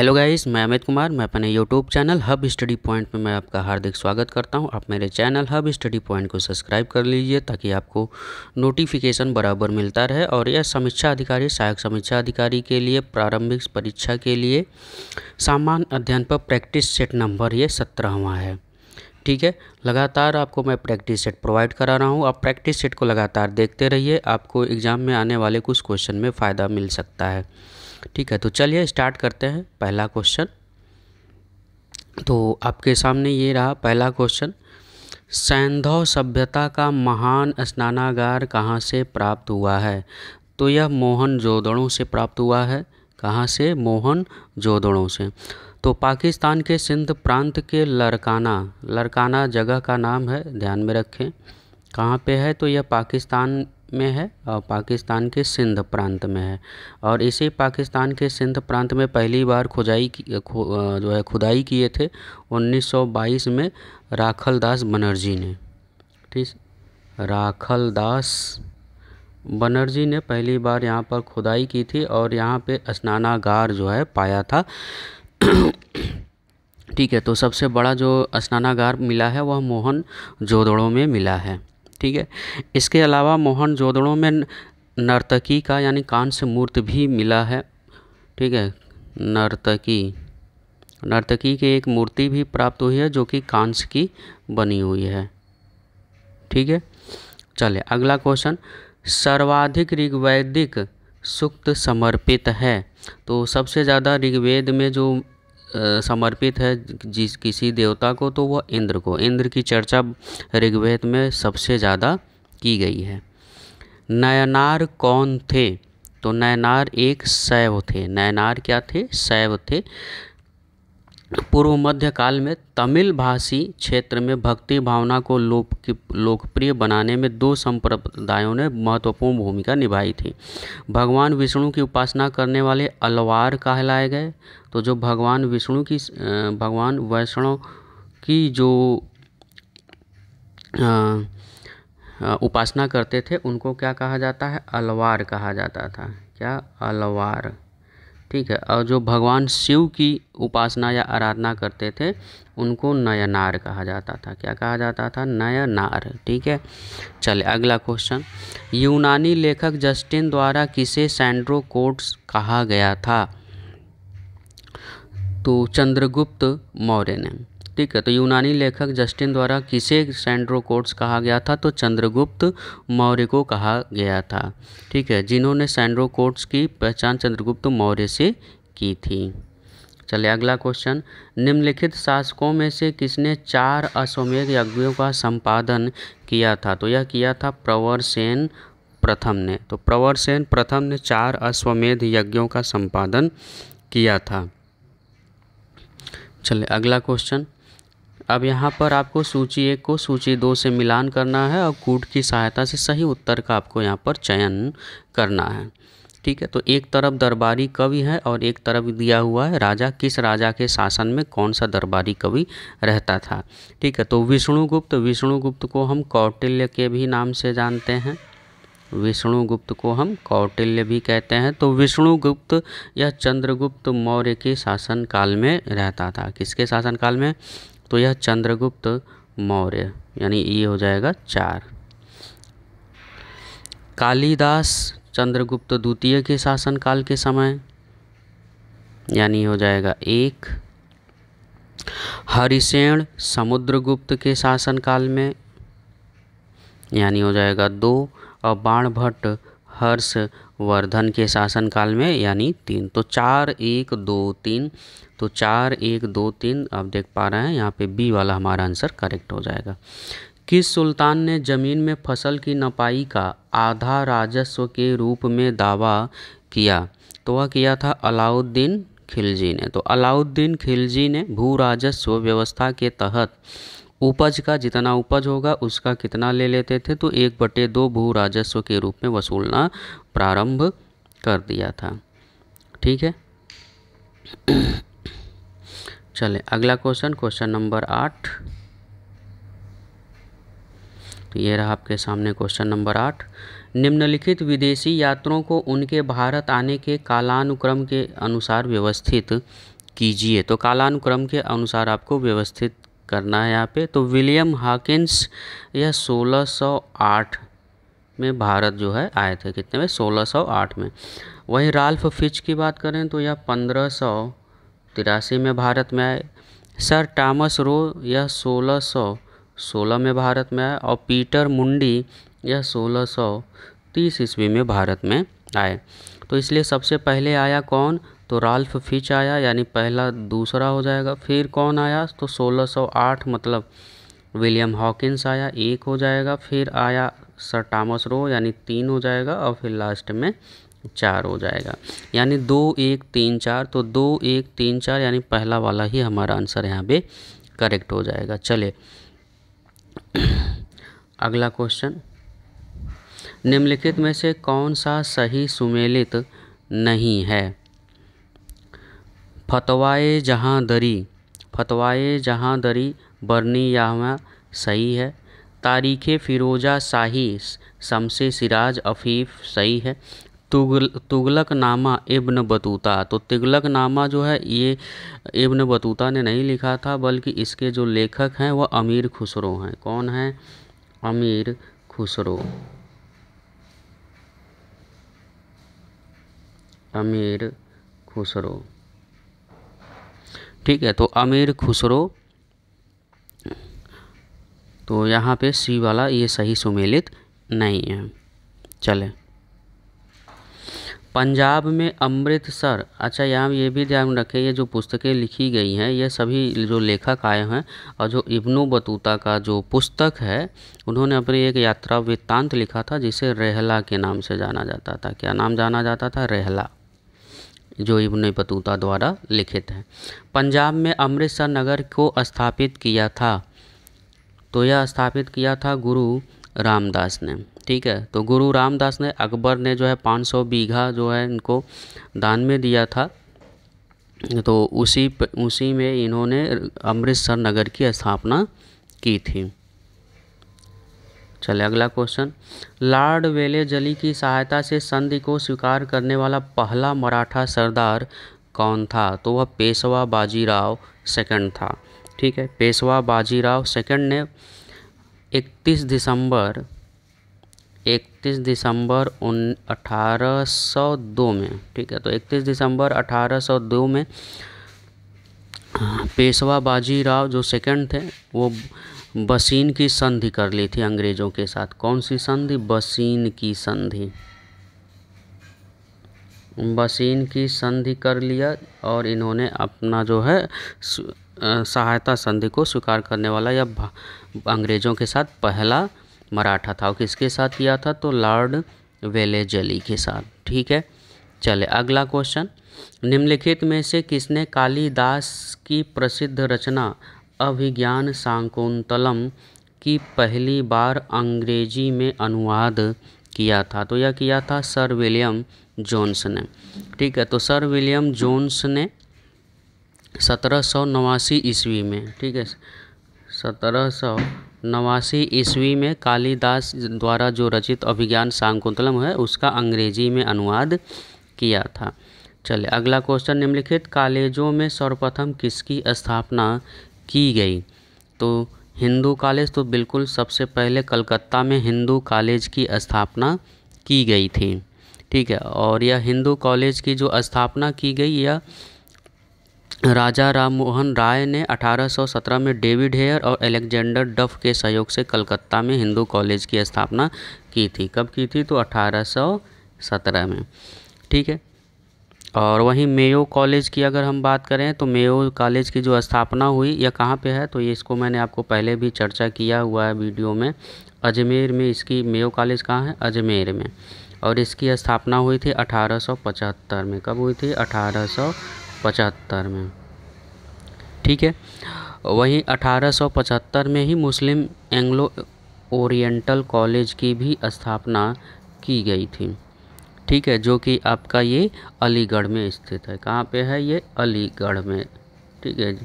hello guys मैं अमित कुमार मैं अपने YouTube channel Hub Study Point में मैं आपका हार्दिक स्वागत करता हूं आप मेरे चैनल हब स्टडी पॉइंट को सब्सक्राइब कर लीजिए ताकि आपको नोटिफिकेशन बराबर मिलता रहे और यह समीक्षा अधिकारी सहायक समीक्षा अधिकारी के लिए प्रारंभिक परीक्षा के लिए सामान्य अध्ययन पर प्रैक्टिस सेट नंबर ये सत्रहवा है ठीक है लगातार आपको मैं प्रैक्टिस सेट प्रोवाइड करा रहा हूँ आप प्रैक्टिस सेट को लगातार देखते रहिए आपको एग्ज़ाम में आने वाले कुछ क्वेश्चन में फ़ायदा मिल सकता है ठीक है तो चलिए स्टार्ट करते हैं पहला क्वेश्चन तो आपके सामने ये रहा पहला क्वेश्चन सैंधव सभ्यता का महान स्नानागार कहाँ से प्राप्त हुआ है तो यह मोहन जोदड़ों से प्राप्त हुआ है कहाँ से मोहन जोदड़ों से तो पाकिस्तान के सिंध प्रांत के लरकाना लरकाना जगह का नाम है ध्यान में रखें कहाँ पे है तो यह पाकिस्तान में है और पाकिस्तान के सिंध प्रांत में है और इसी पाकिस्तान के सिंध प्रांत में पहली बार खुदाई की खु, जो है खुदाई किए थे 1922 में राखल दास बनर्जी ने ठीक राखल दास बनर्जी ने पहली बार यहाँ पर खुदाई की थी और यहाँ पे स्नानागार जो है पाया था ठीक है तो सबसे बड़ा जो स्नानागार मिला है वह मोहन जोदड़ों में मिला है ठीक है इसके अलावा मोहन जोदड़ों में नर्तकी का यानी कांस्य मूर्त भी मिला है ठीक है नर्तकी नर्तकी की एक मूर्ति भी प्राप्त हुई है जो कि कांस्य की बनी हुई है ठीक है चले अगला क्वेश्चन सर्वाधिक ऋग्वैदिक सुक्त समर्पित है तो सबसे ज़्यादा ऋग्वेद में जो समर्पित है जिस किसी देवता को तो वह इंद्र को इंद्र की चर्चा ऋग्वेद में सबसे ज़्यादा की गई है नयनार कौन थे तो नयनार एक शैव थे नयनार क्या थे शैव थे पूर्व मध्य काल में तमिल भाषी क्षेत्र में भक्ति भावना को लोक लोकप्रिय बनाने में दो संप्रदायों ने महत्वपूर्ण भूमिका निभाई थी भगवान विष्णु की उपासना करने वाले अलवार कहलाए गए तो जो भगवान विष्णु की भगवान वैष्णव की जो उपासना करते थे उनको क्या कहा जाता है अलवार कहा जाता था क्या अलवार ठीक है और जो भगवान शिव की उपासना या आराधना करते थे उनको नयनार कहा जाता था क्या कहा जाता था नयनार ठीक है चले अगला क्वेश्चन यूनानी लेखक जस्टिन द्वारा किसे सैंड्रो कोट्स कहा गया था तो चंद्रगुप्त मौर्य ने ठीक है तो यूनानी लेखक जस्टिन द्वारा किसे सैंड्रोकोट्स कहा गया था तो चंद्रगुप्त मौर्य को कहा गया था ठीक है जिन्होंने सैंड्रोकोट्स की पहचान चंद्रगुप्त मौर्य से की थी चलिए अगला क्वेश्चन निम्नलिखित शासकों में से किसने चार अश्वमेध यज्ञों का संपादन किया था तो यह किया था प्रवरसेन प्रथम ने तो प्रवरसेन प्रथम ने चार अश्वमेध यज्ञों का संपादन किया था चलिए अगला क्वेश्चन अब यहाँ पर आपको सूची एक को सूची दो से मिलान करना है और कूट की सहायता से सही उत्तर का आपको यहाँ पर चयन करना है ठीक है तो एक तरफ दरबारी कवि है और एक तरफ दिया हुआ है राजा किस राजा के शासन में कौन सा दरबारी कवि रहता था ठीक है तो विष्णुगुप्त विष्णुगुप्त को हम कौटिल्य के भी नाम से जानते हैं विष्णुगुप्त को हम कौटिल्य भी कहते हैं तो विष्णुगुप्त या चंद्रगुप्त मौर्य के शासनकाल में रहता था किसके शासनकाल में तो यह चंद्रगुप्त मौर्य यानी ये हो जाएगा चार कालिदास चंद्रगुप्त द्वितीय के शासनकाल के समय यानी हो जाएगा एक हरिसेण समुद्रगुप्त के शासनकाल में यानी हो जाएगा दो और बाणभट्ट हर्षवर्धन के शासनकाल में यानी तीन तो चार एक दो तीन तो चार एक दो तीन आप देख पा रहे हैं यहाँ पे बी वाला हमारा आंसर करेक्ट हो जाएगा किस सुल्तान ने जमीन में फसल की नपाई का आधा राजस्व के रूप में दावा किया तो वह किया था अलाउद्दीन खिलजी ने तो अलाउद्दीन खिलजी ने भू राजस्व व्यवस्था के तहत उपज का जितना उपज होगा उसका कितना ले लेते थे तो एक बटे दो भू राजस्व के रूप में वसूलना प्रारंभ कर दिया था ठीक है चलें अगला क्वेश्चन क्वेश्चन नंबर आठ तो ये रहा आपके सामने क्वेश्चन नंबर आठ निम्नलिखित विदेशी यात्रों को उनके भारत आने के कालानुक्रम के अनुसार व्यवस्थित कीजिए तो कालानुक्रम के अनुसार आपको व्यवस्थित करना है यहाँ पे तो विलियम हाकिंस यह 1608 में भारत जो है आए थे कितने में 1608 में वहीं राल्फ फिच की बात करें तो यह पंद्रह तिरासी में भारत में आए सर टॉमस रो यह सोलह सौ सोलह में भारत में आए और पीटर मुंडी यह सोलह सौ तीस ईस्वी में भारत में आए तो इसलिए सबसे पहले आया कौन तो राल्फ फिच आया यानी पहला दूसरा हो जाएगा फिर कौन आया तो 1608 मतलब विलियम हॉकिंस आया एक हो जाएगा फिर आया सर टॉमस रो यानी तीन हो जाएगा और फिर लास्ट में चार हो जाएगा यानी दो एक तीन चार तो दो एक तीन चार यानी पहला वाला ही हमारा आंसर यहाँ पे करेक्ट हो जाएगा चले अगला क्वेश्चन निम्नलिखित में से कौन सा सही सुमेलित नहीं है फतवाए जहाँ दरी फतवाए जहाँ दरी बरनी यामा सही है तारीख़ फ़िरोजा शाही शमसे सिराज अफीफ सही है तुगल तुगलक नामा इब्न बतूता तो नामा जो है ये इब्न बतूता ने नहीं लिखा था बल्कि इसके जो लेखक हैं वह अमीर खुसरो हैं कौन हैं अमीर खुसरो अमीर खुसरो ठीक है तो अमीर खुसरो तो यहाँ पे सी वाला ये सही सुमेलित नहीं है चलें पंजाब में अमृतसर अच्छा यहाँ ये भी ध्यान रखें ये जो पुस्तकें लिखी गई हैं ये सभी जो लेखक आए हैं और जो इब्नू बतूता का जो पुस्तक है उन्होंने अपनी एक यात्रा वृत्तांत लिखा था जिसे रेहला के नाम से जाना जाता था क्या नाम जाना जाता था रेहला जो इब्न बतूता द्वारा लिखित है पंजाब में अमृतसर नगर को स्थापित किया था तो यह स्थापित किया था गुरु रामदास ने ठीक है तो गुरु रामदास ने अकबर ने जो है 500 बीघा जो है इनको दान में दिया था तो उसी उसी में इन्होंने अमृतसर नगर की स्थापना की थी चले अगला क्वेश्चन लॉर्ड वेले जली की सहायता से संधि को स्वीकार करने वाला पहला मराठा सरदार कौन था तो वह पेशवा बाजीराव सेकंड था ठीक है पेशवा बाजीराव सेकंड ने इकतीस दिसंबर इकतीस दिसंबर उन अठारह सौ दो में ठीक है तो इकतीस दिसंबर अठारह सौ दो में पेशवा बाजीराव जो सेकंड थे वो बसीन की संधि कर ली थी अंग्रेज़ों के साथ कौन सी संधि बसीन की संधि बसीन की संधि कर लिया और इन्होंने अपना जो है सहायता संधि को स्वीकार करने वाला या अंग्रेज़ों के साथ पहला मराठा था और किसके साथ किया था तो लॉर्ड वेलेजली के साथ ठीक है चले अगला क्वेश्चन निम्नलिखित में से किसने कालिदास की प्रसिद्ध रचना अभिज्ञान सांकुंतलम की पहली बार अंग्रेजी में अनुवाद किया था तो यह किया था सर विलियम जोन्स ने ठीक है तो सर विलियम जोन्स ने सत्रह सौ नवासी ईस्वी में ठीक है सत्रह सौ नवासी ईस्वी में कालिदास द्वारा जो रचित अभिज्ञान सांकुतलम है उसका अंग्रेजी में अनुवाद किया था चले अगला क्वेश्चन निम्नलिखित कॉलेजों में सर्वप्रथम किसकी स्थापना की गई तो हिंदू कॉलेज तो बिल्कुल सबसे पहले कलकत्ता में हिंदू कॉलेज की स्थापना की गई थी ठीक है और यह हिंदू कॉलेज की जो स्थापना की गई यह राजा राममोहन राय ने 1817 में डेविड हेयर और एलेक्जेंडर डफ के सहयोग से कलकत्ता में हिंदू कॉलेज की स्थापना की थी कब की थी तो 1817 में ठीक है और वहीं मेयो कॉलेज की अगर हम बात करें तो मेयो कॉलेज की जो स्थापना हुई यह कहाँ पे है तो ये इसको मैंने आपको पहले भी चर्चा किया हुआ है वीडियो में अजमेर में इसकी मेयो कॉलेज कहाँ है अजमेर में और इसकी स्थापना हुई थी 1875 में कब हुई थी पचहत्तर में ठीक है वहीं 1875 में ही मुस्लिम एंग्लो ओरिएंटल कॉलेज की भी स्थापना की गई थी ठीक है जो कि आपका ये अलीगढ़ में स्थित है कहाँ पे है ये अलीगढ़ में ठीक है जी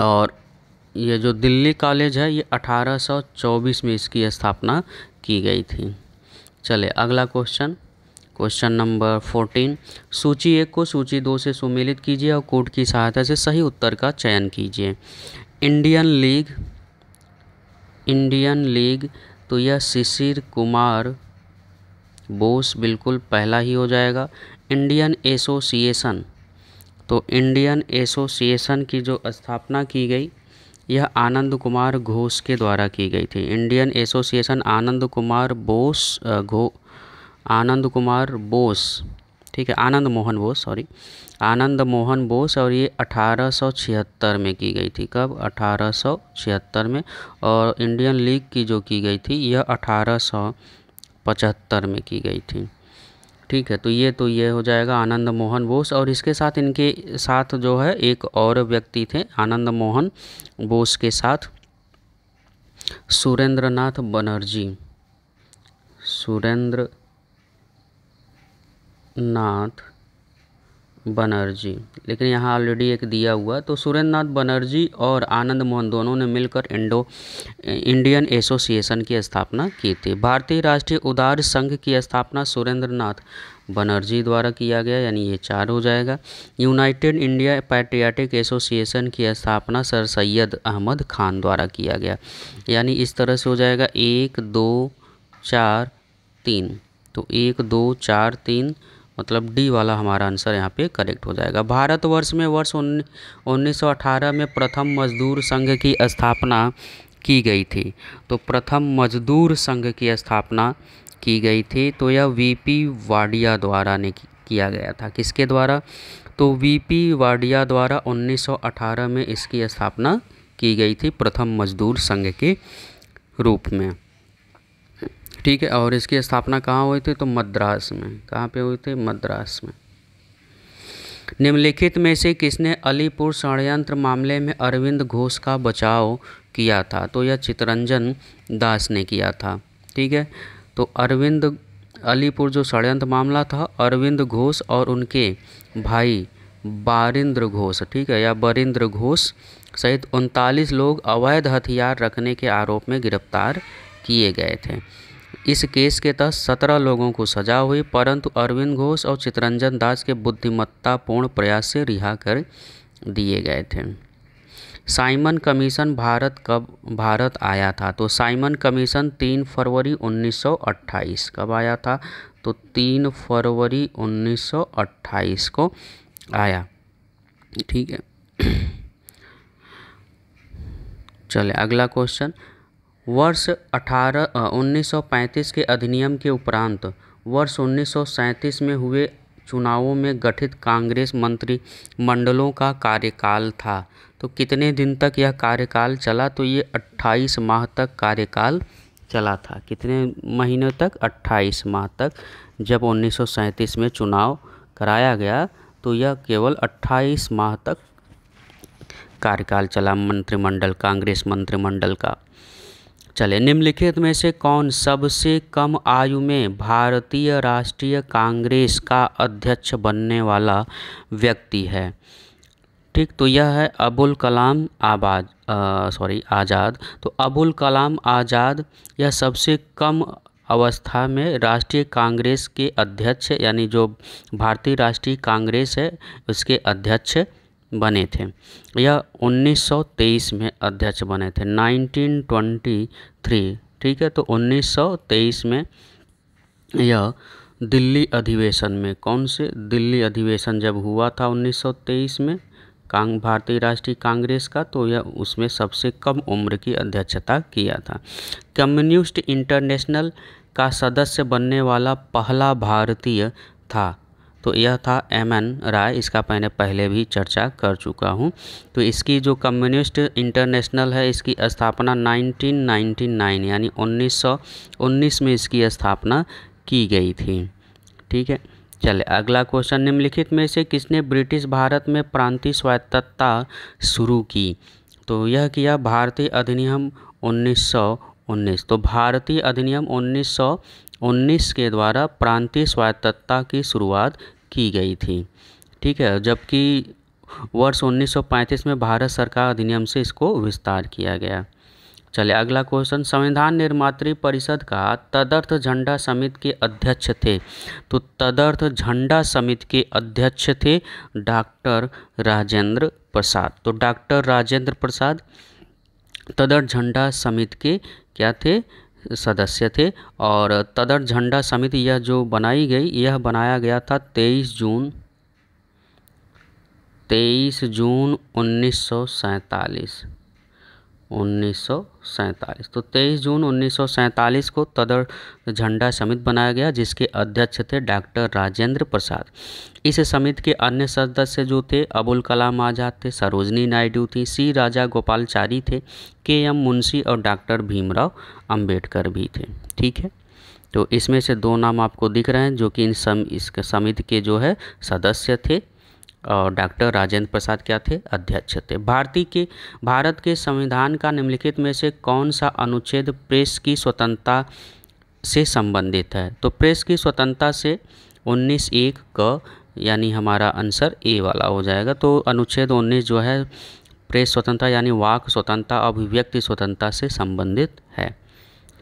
और ये जो दिल्ली कॉलेज है ये 1824 में इसकी स्थापना की गई थी चले अगला क्वेश्चन क्वेश्चन नंबर फोर्टीन सूची एक को सूची दो से सुमेलित कीजिए और कोड की सहायता से सही उत्तर का चयन कीजिए इंडियन लीग इंडियन लीग तो यह शिशिर कुमार बोस बिल्कुल पहला ही हो जाएगा इंडियन एसोसिएशन तो इंडियन एसोसिएशन की जो स्थापना की गई यह आनंद कुमार घोष के द्वारा की गई थी इंडियन एसोसिएशन आनंद कुमार बोस घो आनंद कुमार बोस ठीक है आनंद मोहन बोस सॉरी आनंद मोहन बोस और ये 1876 में की गई थी कब 1876 में और इंडियन लीग की जो की गई थी यह 1875 में की गई थी ठीक है तो ये तो ये हो जाएगा आनंद मोहन बोस और इसके साथ इनके साथ जो है एक और व्यक्ति थे आनंद मोहन बोस के साथ सुरेंद्रनाथ बनर्जी सुरेंद्र नाथ बनर्जी लेकिन यहाँ ऑलरेडी एक दिया हुआ तो सुरेंद्र नाथ बनर्जी और आनंद मोहन दोनों ने मिलकर इंडो इंडियन एसोसिएशन की स्थापना की थी भारतीय राष्ट्रीय उदार संघ की स्थापना सुरेंद्र नाथ बनर्जी द्वारा किया गया यानी ये चार हो जाएगा यूनाइटेड इंडिया पैट्रियाटिक एसोसिएशन की स्थापना सर सैयद अहमद खान द्वारा किया गया यानी इस तरह से हो जाएगा एक दो चार तीन तो एक दो चार तीन मतलब डी वाला हमारा आंसर यहाँ पे करेक्ट हो जाएगा भारतवर्ष में वर्ष उन्नीस सौ अठारह में प्रथम मजदूर संघ की स्थापना की गई थी तो प्रथम मजदूर संघ की स्थापना की गई थी तो यह वीपी वाडिया द्वारा ने किया गया था किसके द्वारा तो वीपी वाडिया द्वारा 1918 में इसकी स्थापना की गई थी प्रथम मजदूर संघ के रूप में ठीक है और इसकी स्थापना कहाँ हुई थी तो मद्रास में कहाँ पे हुई थी मद्रास में निम्नलिखित में से किसने अलीपुर षडयंत्र मामले में अरविंद घोष का बचाव किया था तो यह चितरंजन दास ने किया था ठीक है तो अरविंद अलीपुर जो षडयंत्र मामला था अरविंद घोष और उनके भाई बारिंद्र घोष ठीक है या बरिंद्र घोष सहित उनतालीस लोग अवैध हथियार रखने के आरोप में गिरफ्तार किए गए थे इस केस के तहत सत्रह लोगों को सजा हुई परंतु अरविंद घोष और चितरंजन दास के बुद्धिमत्तापूर्ण प्रयास से रिहा कर दिए गए थे साइमन कमीशन भारत कब भारत आया था तो साइमन कमीशन तीन फरवरी 1928 कब आया था तो तीन फरवरी 1928 को आया ठीक है चले अगला क्वेश्चन वर्ष अठारह उन्नीस सौ पैंतीस के अधिनियम के उपरांत वर्ष उन्नीस सौ सैंतीस में हुए चुनावों में गठित कांग्रेस मंत्रिमंडलों का कार्यकाल था तो कितने दिन तक यह कार्यकाल चला तो ये 28 माह तक कार्यकाल चला था कितने महीनों तक 28 माह तक जब 1937 में चुनाव कराया गया तो यह केवल 28 माह तक कार्यकाल चला मंत्रिमंडल कांग्रेस मंत्रिमंडल का चले निम्नलिखित में से कौन सबसे कम आयु में भारतीय राष्ट्रीय कांग्रेस का अध्यक्ष बनने वाला व्यक्ति है ठीक तो यह है अबुल कलाम आबाद सॉरी आज़ाद तो अबुल कलाम आज़ाद यह सबसे कम अवस्था में राष्ट्रीय कांग्रेस के अध्यक्ष यानी जो भारतीय राष्ट्रीय कांग्रेस है उसके अध्यक्ष बने थे यह 1923 में अध्यक्ष बने थे 1923 ठीक है तो 1923 में यह दिल्ली अधिवेशन में कौन से दिल्ली अधिवेशन जब हुआ था 1923 में कांग भारतीय राष्ट्रीय कांग्रेस का तो यह उसमें सबसे कम उम्र की अध्यक्षता किया था कम्युनिस्ट इंटरनेशनल का सदस्य बनने वाला पहला भारतीय था तो यह था एम एन राय इसका मैंने पहले भी चर्चा कर चुका हूँ तो इसकी जो कम्युनिस्ट इंटरनेशनल है इसकी स्थापना 1999 यानी 1919 में इसकी स्थापना की गई थी ठीक है चले अगला क्वेश्चन निम्नलिखित में से किसने ब्रिटिश भारत में प्रांतीय स्वायत्तता शुरू की तो यह किया भारतीय अधिनियम 1919 तो भारतीय अधिनियम उन्नीस के द्वारा प्रांतीय स्वायत्तता की शुरुआत की गई थी ठीक है जबकि वर्ष 1935 में भारत सरकार अधिनियम से इसको विस्तार किया गया चले अगला क्वेश्चन संविधान निर्मात्री परिषद का तदर्थ झंडा समिति के अध्यक्ष थे तो तदर्थ झंडा समिति के अध्यक्ष थे डॉक्टर राजेंद्र प्रसाद तो डॉक्टर राजेंद्र प्रसाद तदर्थ झंडा समिति के क्या थे सदस्य थे और तदर झंडा समिति यह जो बनाई गई यह बनाया गया था 23 जून 23 जून उन्नीस उन्नीस तो 23 जून उन्नीस को तदर झंडा समिति बनाया गया जिसके अध्यक्ष थे डॉक्टर राजेंद्र प्रसाद इस समिति के अन्य सदस्य जो थे अबुल कलाम आज़ाद थे सरोजनी नायडू थी सी राजा गोपालचारी थे के एम मुंशी और डॉक्टर भीमराव अंबेडकर भी थे ठीक है तो इसमें से दो नाम आपको दिख रहे हैं जो कि इन सम इस समिति के जो है सदस्य थे और डॉक्टर राजेंद्र प्रसाद क्या थे अध्यक्ष थे भारतीय के भारत के संविधान का निम्नलिखित में से कौन सा अनुच्छेद प्रेस की स्वतंत्रता से संबंधित है तो प्रेस की स्वतंत्रता से उन्नीस एक क यानी हमारा आंसर ए वाला हो जाएगा तो अनुच्छेद उन्नीस जो है प्रेस स्वतंत्रता यानी वाक स्वतंत्रता अभिव्यक्ति स्वतंत्रता से संबंधित है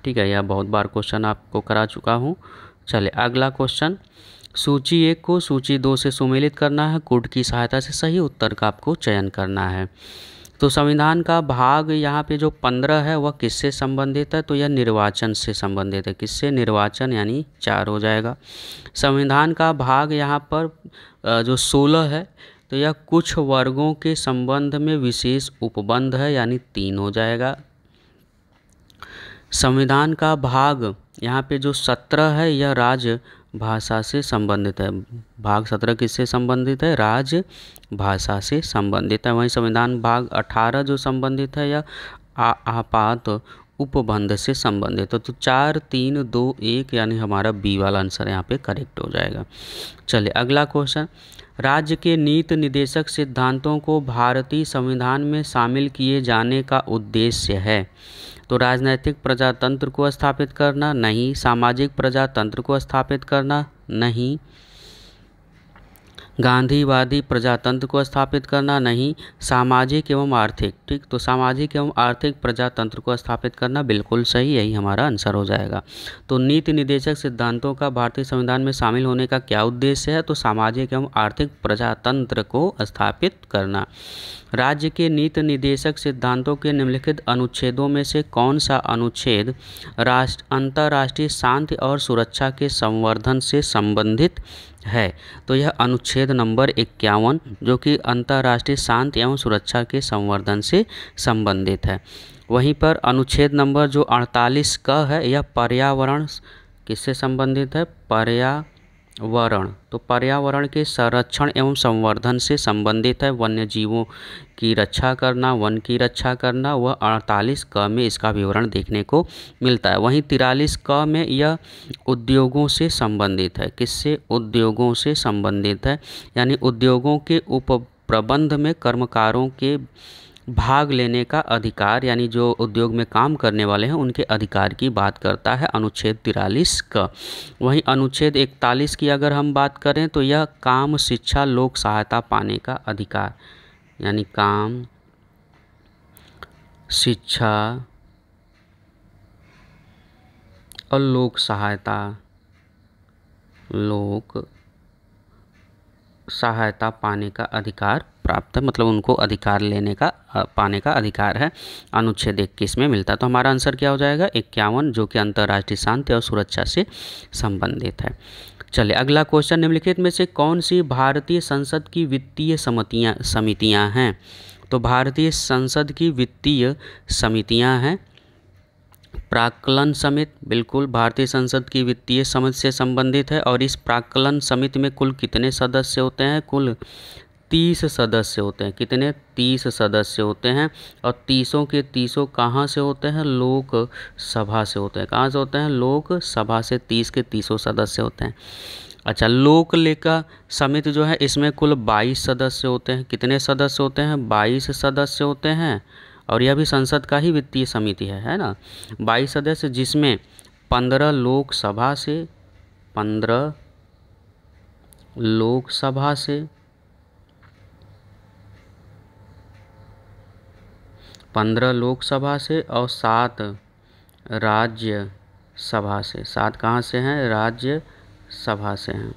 ठीक है यह बहुत बार क्वेश्चन आपको करा चुका हूँ चले अगला क्वेश्चन सूची एक को सूची दो से सुमेलित करना है कोड की सहायता से सही उत्तर का आपको चयन करना है तो संविधान का भाग यहाँ पे जो पंद्रह है वह किससे संबंधित है तो यह निर्वाचन से संबंधित है किससे निर्वाचन यानी चार हो जाएगा संविधान का भाग यहाँ पर जो सोलह है तो यह कुछ वर्गों के संबंध में विशेष उपबंध है यानी तीन हो जाएगा संविधान का भाग यहाँ पे जो सत्रह है यह राज्य भाषा से संबंधित है भाग सत्रह किससे संबंधित है राज्य भाषा से संबंधित है वहीं संविधान भाग अठारह जो संबंधित है या आपात उपबंध से संबंधित है तो चार तीन दो एक यानी हमारा बी वाला आंसर यहाँ पे करेक्ट हो जाएगा चलिए अगला क्वेश्चन राज्य के नीति निदेशक सिद्धांतों को भारतीय संविधान में शामिल किए जाने का उद्देश्य है तो राजनैतिक प्रजातंत्र को स्थापित करना नहीं सामाजिक प्रजातंत्र को स्थापित करना नहीं गांधीवादी प्रजातंत्र को स्थापित करना नहीं सामाजिक एवं आर्थिक ठीक तो सामाजिक एवं आर्थिक प्रजातंत्र को स्थापित करना बिल्कुल सही यही हमारा आंसर हो जाएगा तो नीति निदेशक सिद्धांतों का भारतीय संविधान में शामिल होने का क्या उद्देश्य है तो सामाजिक एवं आर्थिक प्रजातंत्र को स्थापित करना राज्य के नीति निदेशक सिद्धांतों के निम्नलिखित अनुच्छेदों में से कौन सा अनुच्छेद राष्ट्र अंतर्राष्ट्रीय शांति और सुरक्षा के संवर्धन से संबंधित है तो यह अनुच्छेद नंबर इक्यावन जो कि अंतर्राष्ट्रीय शांति एवं सुरक्षा के संवर्धन से संबंधित है वहीं पर अनुच्छेद नंबर जो अड़तालीस क है यह पर्यावरण किससे संबंधित है पर्या वरण तो पर्यावरण के संरक्षण एवं संवर्धन से संबंधित है वन्य जीवों की रक्षा करना वन की रक्षा करना वह अड़तालीस क में इसका विवरण देखने को मिलता है वहीं तिरालीस क में यह उद्योगों से संबंधित है किससे उद्योगों से संबंधित है यानी उद्योगों के उप प्रबंध में कर्मकारों के भाग लेने का अधिकार यानी जो उद्योग में काम करने वाले हैं उनके अधिकार की बात करता है अनुच्छेद तिरालीस का वहीं अनुच्छेद इकतालीस की अगर हम बात करें तो यह काम शिक्षा लोक सहायता पाने का अधिकार यानी काम शिक्षा और लोक सहायता लोक सहायता पाने का अधिकार प्राप्त है मतलब उनको अधिकार लेने का पाने का अधिकार है अनुच्छेद इक्कीस में मिलता तो हमारा आंसर क्या हो जाएगा इक्यावन जो कि अंतर्राष्ट्रीय शांति और सुरक्षा से संबंधित है चलिए अगला क्वेश्चन निम्नलिखित में से कौन सी भारतीय संसद की वित्तीय समितियाँ समितियाँ हैं तो भारतीय संसद की वित्तीय समितियाँ हैं प्राकलन समिति बिल्कुल भारतीय संसद की वित्तीय समिति से संबंधित है और इस प्राकलन समिति में कुल कितने सदस्य होते हैं कुल तीस सदस्य होते हैं कितने तीस सदस्य होते हैं और तीसों के तीसों कहाँ से होते हैं लोक सभा से होते हैं कहाँ से होते हैं लोक सभा से तीस के तीसों सदस्य होते हैं अच्छा लोक लेखा समिति जो है इसमें कुल बाईस सदस्य होते हैं कितने सदस्य होते हैं बाईस सदस्य होते हैं और यह भी संसद का ही वित्तीय समिति है है ना बाईस सदस्य जिसमें पंद्रह लोकसभा से पंद्रह लोकसभा से पंद्रह लोकसभा से और सात राज्य सभा से सात कहाँ से हैं राज्य सभा से हैं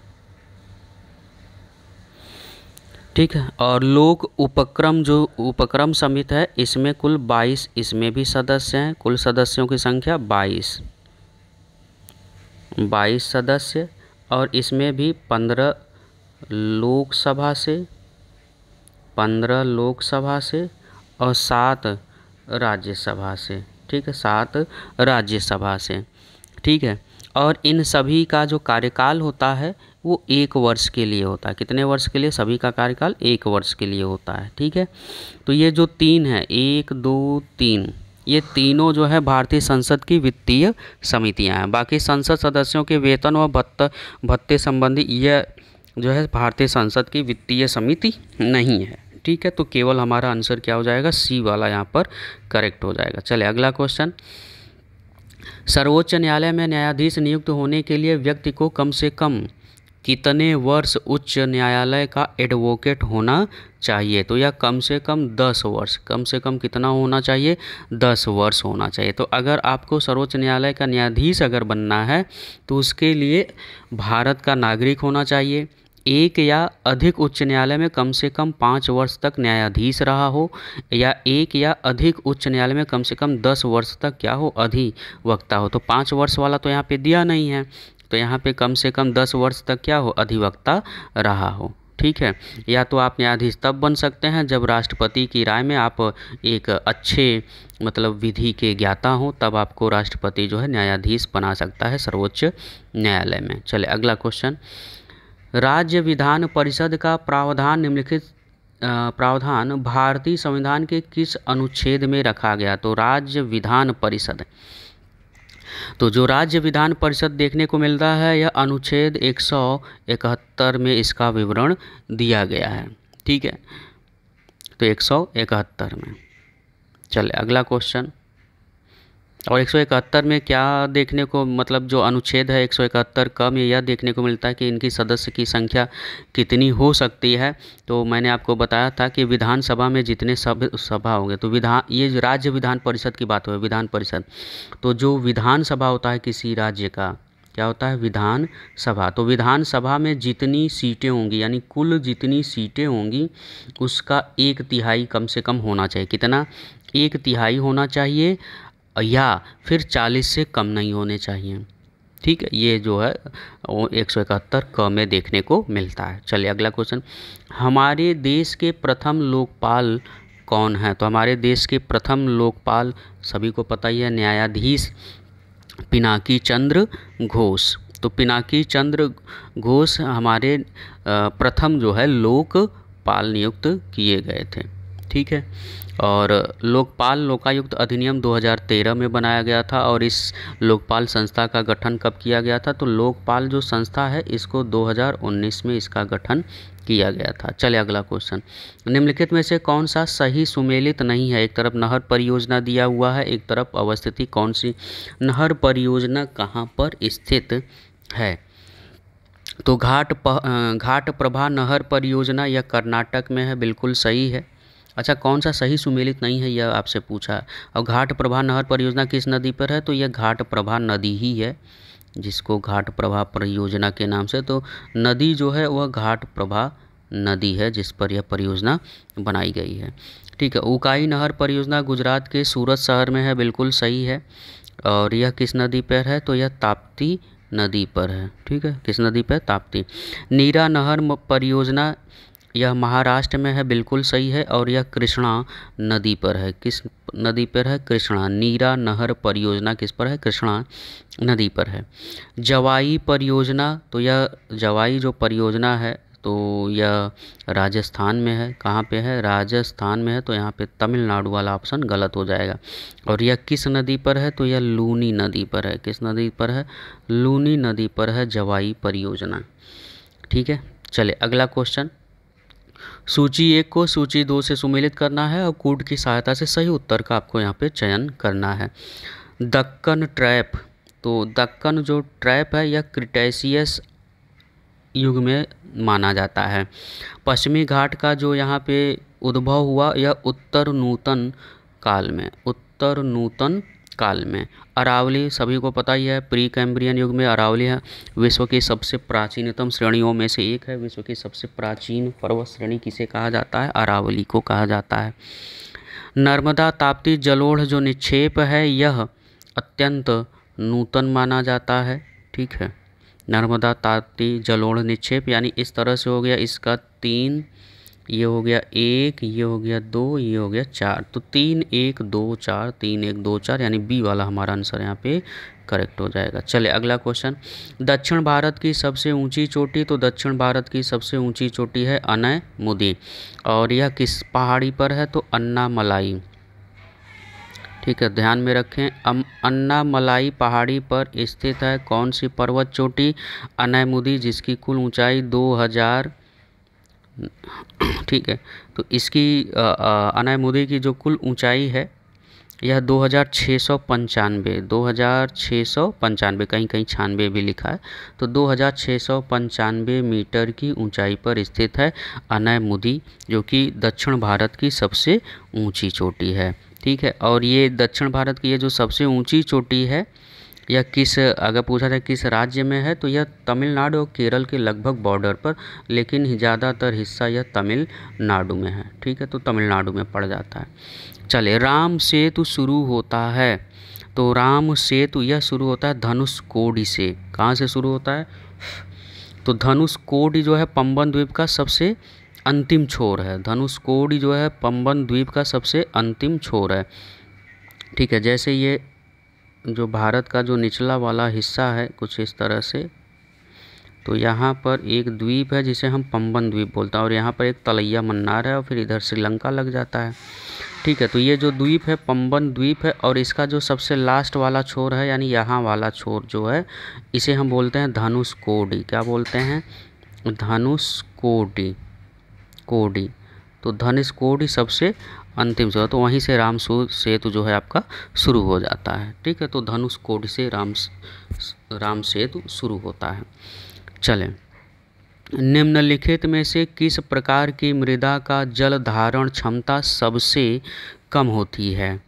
ठीक है और लोक उपक्रम जो उपक्रम समिति है इसमें कुल 22 इसमें भी सदस्य हैं कुल सदस्यों की संख्या 22 22 सदस्य और इसमें भी 15 लोकसभा से 15 लोकसभा से और सात राज्यसभा से ठीक है सात राज्यसभा से ठीक है और इन सभी का जो कार्यकाल होता है वो एक वर्ष के लिए होता है कितने वर्ष के लिए सभी का कार्यकाल एक वर्ष के लिए होता है ठीक है तो ये जो तीन है एक दो तीन ये तीनों जो है भारतीय संसद की वित्तीय समितियां हैं बाकी संसद सदस्यों के वेतन व भत्त भत्ते संबंधी यह जो है भारतीय संसद की वित्तीय समिति नहीं है ठीक है तो केवल हमारा आंसर क्या हो जाएगा सी वाला यहाँ पर करेक्ट हो जाएगा चले अगला क्वेश्चन सर्वोच्च न्यायालय में न्यायाधीश नियुक्त होने के लिए व्यक्ति को कम से कम कितने वर्ष उच्च न्यायालय का एडवोकेट होना चाहिए तो या कम से कम दस वर्ष कम से कम कितना होना चाहिए दस वर्ष होना चाहिए तो अगर आपको सर्वोच्च न्यायालय का न्यायाधीश अगर बनना है तो उसके लिए भारत का नागरिक होना चाहिए एक या अधिक उच्च न्यायालय में कम से कम पाँच वर्ष तक न्यायाधीश रहा हो या एक या अधिक उच्च न्यायालय में कम से कम दस वर्ष तक क्या हो अधिवक्ता हो तो पाँच वर्ष वाला तो यहाँ पे दिया नहीं है तो यहाँ पे कम से कम दस वर्ष तक क्या हो अधिवक्ता रहा हो ठीक है या तो आप न्यायाधीश तब बन सकते हैं जब राष्ट्रपति की राय में आप एक अच्छे मतलब विधि के ज्ञाता हों तब आपको राष्ट्रपति जो है न्यायाधीश बना सकता है सर्वोच्च न्यायालय में चले अगला क्वेश्चन राज्य विधान परिषद का प्रावधान निम्नलिखित प्रावधान भारतीय संविधान के किस अनुच्छेद में रखा गया तो राज्य विधान परिषद तो जो राज्य विधान परिषद देखने को मिलता है यह अनुच्छेद एक सौ इकहत्तर में इसका विवरण दिया गया है ठीक है तो एक सौ इकहत्तर में चले अगला क्वेश्चन और एक सौ इकहत्तर में क्या देखने को मतलब जो अनुच्छेद है एक सौ इकहत्तर कम में यह देखने को मिलता है कि इनकी सदस्य की संख्या कितनी हो सकती है तो मैंने आपको बताया था कि विधानसभा में जितने सब सभा होंगे तो विधान ये राज्य विधान परिषद की बात हो विधान परिषद तो जो विधानसभा होता है किसी राज्य का क्या होता है विधानसभा तो विधानसभा में जितनी सीटें होंगी यानी कुल जितनी सीटें होंगी उसका एक तिहाई कम से कम होना चाहिए कितना एक तिहाई होना चाहिए या फिर चालीस से कम नहीं होने चाहिए ठीक है ये जो है वो एक सौ इकहत्तर क में देखने को मिलता है चलिए अगला क्वेश्चन हमारे देश के प्रथम लोकपाल कौन है तो हमारे देश के प्रथम लोकपाल सभी को पता ही है न्यायाधीश पिनाकी चंद्र घोष तो पिनाकी चंद्र घोष हमारे प्रथम जो है लोकपाल नियुक्त किए गए थे ठीक है और लोकपाल लोकायुक्त अधिनियम 2013 में बनाया गया था और इस लोकपाल संस्था का गठन कब किया गया था तो लोकपाल जो संस्था है इसको 2019 में इसका गठन किया गया था चले अगला क्वेश्चन निम्नलिखित में से कौन सा सही सुमेलित नहीं है एक तरफ नहर परियोजना दिया हुआ है एक तरफ अवस्थिति कौन सी नहर परियोजना कहाँ पर स्थित है तो घाट घाट प्रभा नहर परियोजना यह कर्नाटक में है बिल्कुल सही है अच्छा कौन सा सही सुमेलित नहीं है यह आपसे पूछा और घाट प्रभा नहर परियोजना किस नदी पर है तो यह घाट प्रभा नदी ही है जिसको घाट प्रभा परियोजना के नाम से तो नदी जो है वह घाट प्रभा नदी है जिस पर यह परियोजना बनाई गई है ठीक है उकाई नहर परियोजना गुजरात के सूरत शहर में है बिल्कुल सही है और यह किस नदी पर है तो यह ताप्ती नदी पर है ठीक है किस नदी पर ताप्ती नीरा नहर परियोजना यह महाराष्ट्र में है बिल्कुल सही है और यह कृष्णा नदी पर है किस नदी पर है कृष्णा नीरा नहर परियोजना किस पर है कृष्णा नदी पर है जवाई परियोजना तो यह जवाई जो परियोजना है तो यह राजस्थान में है कहाँ पे है राजस्थान में है तो यहाँ पे तमिलनाडु वाला ऑप्शन गलत हो जाएगा और यह किस नदी पर है तो यह लूनी नदी पर है किस नदी पर है लूनी नदी पर है जवाई परियोजना ठीक है चले अगला क्वेश्चन सूची एक को सूची दो से सुमेलित करना है और कूट की सहायता से सही उत्तर का आपको यहाँ पे चयन करना है दक्कन ट्रैप तो दक्कन जो ट्रैप है यह क्रिटेसियस युग में माना जाता है पश्चिमी घाट का जो यहाँ पे उद्भव हुआ यह उत्तर नूतन काल में उत्तर नूतन काल में अरावली सभी को पता ही है प्री कैम्ब्रियन युग में अरावली है विश्व की सबसे प्राचीनतम श्रेणियों में से एक है विश्व की सबसे प्राचीन पर्वत श्रेणी किसे कहा जाता है अरावली को कहा जाता है नर्मदा ताप्ती जलोढ़ जो निक्षेप है यह अत्यंत नूतन माना जाता है ठीक है नर्मदा ताप्ती जलोढ़ निक्षेप यानी इस तरह से हो गया इसका तीन ये हो गया एक ये हो गया दो ये हो गया चार तो तीन एक दो चार तीन एक दो चार यानी बी वाला हमारा आंसर यहाँ पे करेक्ट हो जाएगा चले अगला क्वेश्चन दक्षिण भारत की सबसे ऊंची चोटी तो दक्षिण भारत की सबसे ऊंची चोटी है अनय मुदी और यह किस पहाड़ी पर है तो अन्ना मलाई ठीक है ध्यान में रखें अम अन्ना मलाई पहाड़ी पर स्थित है कौन सी पर्वत चोटी अनयमुदी जिसकी कुल ऊंचाई दो हज़ार ठीक है तो इसकी अनाय मोदी की जो कुल ऊंचाई है यह दो हज़ार छः सौ पंचानवे दो हज़ार छः सौ पंचानवे कहीं कहीं छानवे भी लिखा है तो दो हज़ार छः सौ पंचानवे मीटर की ऊंचाई पर स्थित है अनय मोदी जो कि दक्षिण भारत की सबसे ऊंची चोटी है ठीक है और ये दक्षिण भारत की ये जो सबसे ऊंची चोटी है यह किस अगर पूछा जाए किस राज्य में है तो यह तमिलनाडु और केरल के लगभग बॉर्डर पर लेकिन ज़्यादातर हिस्सा यह तमिलनाडु में है ठीक है तो तमिलनाडु में पड़ जाता है चले राम सेतु शुरू होता है तो राम सेतु यह शुरू होता है धनुष कोडी से कहाँ से शुरू होता है तो धनुष कोडी जो है पम्बन द्वीप का सबसे अंतिम छोर है धनुष कोडी जो है पम्बन द्वीप का सबसे अंतिम छोर है ठीक है जैसे ये जो भारत का जो निचला वाला हिस्सा है कुछ इस तरह से तो यहाँ पर एक द्वीप है जिसे हम पम्बन द्वीप बोलते हैं और यहाँ पर एक तलैया मन्नार है और फिर इधर श्रीलंका लग जाता है ठीक है तो ये जो द्वीप है पम्बन द्वीप है और इसका जो सबसे लास्ट वाला छोर है यानी यहाँ वाला छोर जो है इसे हम बोलते हैं धनुष कोडी क्या बोलते हैं धनुष कोडी कोडी तो धनुष कोडी सबसे अंतिम से तो वहीं से राम सेतु जो है आपका शुरू हो जाता है ठीक है तो धनुष कोड से राम राम सेतु शुरू होता है चलें निम्नलिखित में से किस प्रकार की मृदा का जल धारण क्षमता सबसे कम होती है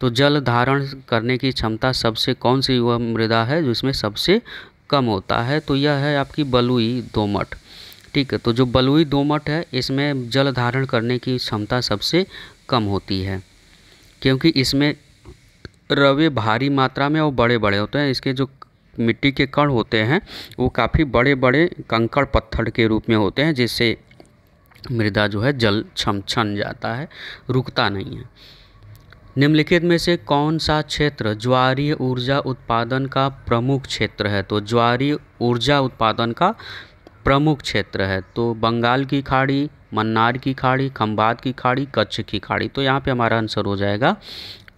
तो जल धारण करने की क्षमता सबसे कौन सी वह मृदा है जिसमें सबसे कम होता है तो यह है आपकी बलुई दोमट ठीक है तो जो बलुई दोमट है इसमें जल धारण करने की क्षमता सबसे कम होती है क्योंकि इसमें रवे भारी मात्रा में और बड़े बड़े होते हैं इसके जो मिट्टी के कण होते हैं वो काफ़ी बड़े बड़े कंकड़ पत्थर के रूप में होते हैं जिससे मृदा जो है जल छम छन जाता है रुकता नहीं है निम्नलिखित में से कौन सा क्षेत्र ज्वारीय ऊर्जा उत्पादन का प्रमुख क्षेत्र है तो ज्वारीय ऊर्जा उत्पादन का प्रमुख क्षेत्र है तो बंगाल की खाड़ी मन्नार की खाड़ी खम्भात की खाड़ी कच्छ की खाड़ी तो यहाँ पे हमारा आंसर हो जाएगा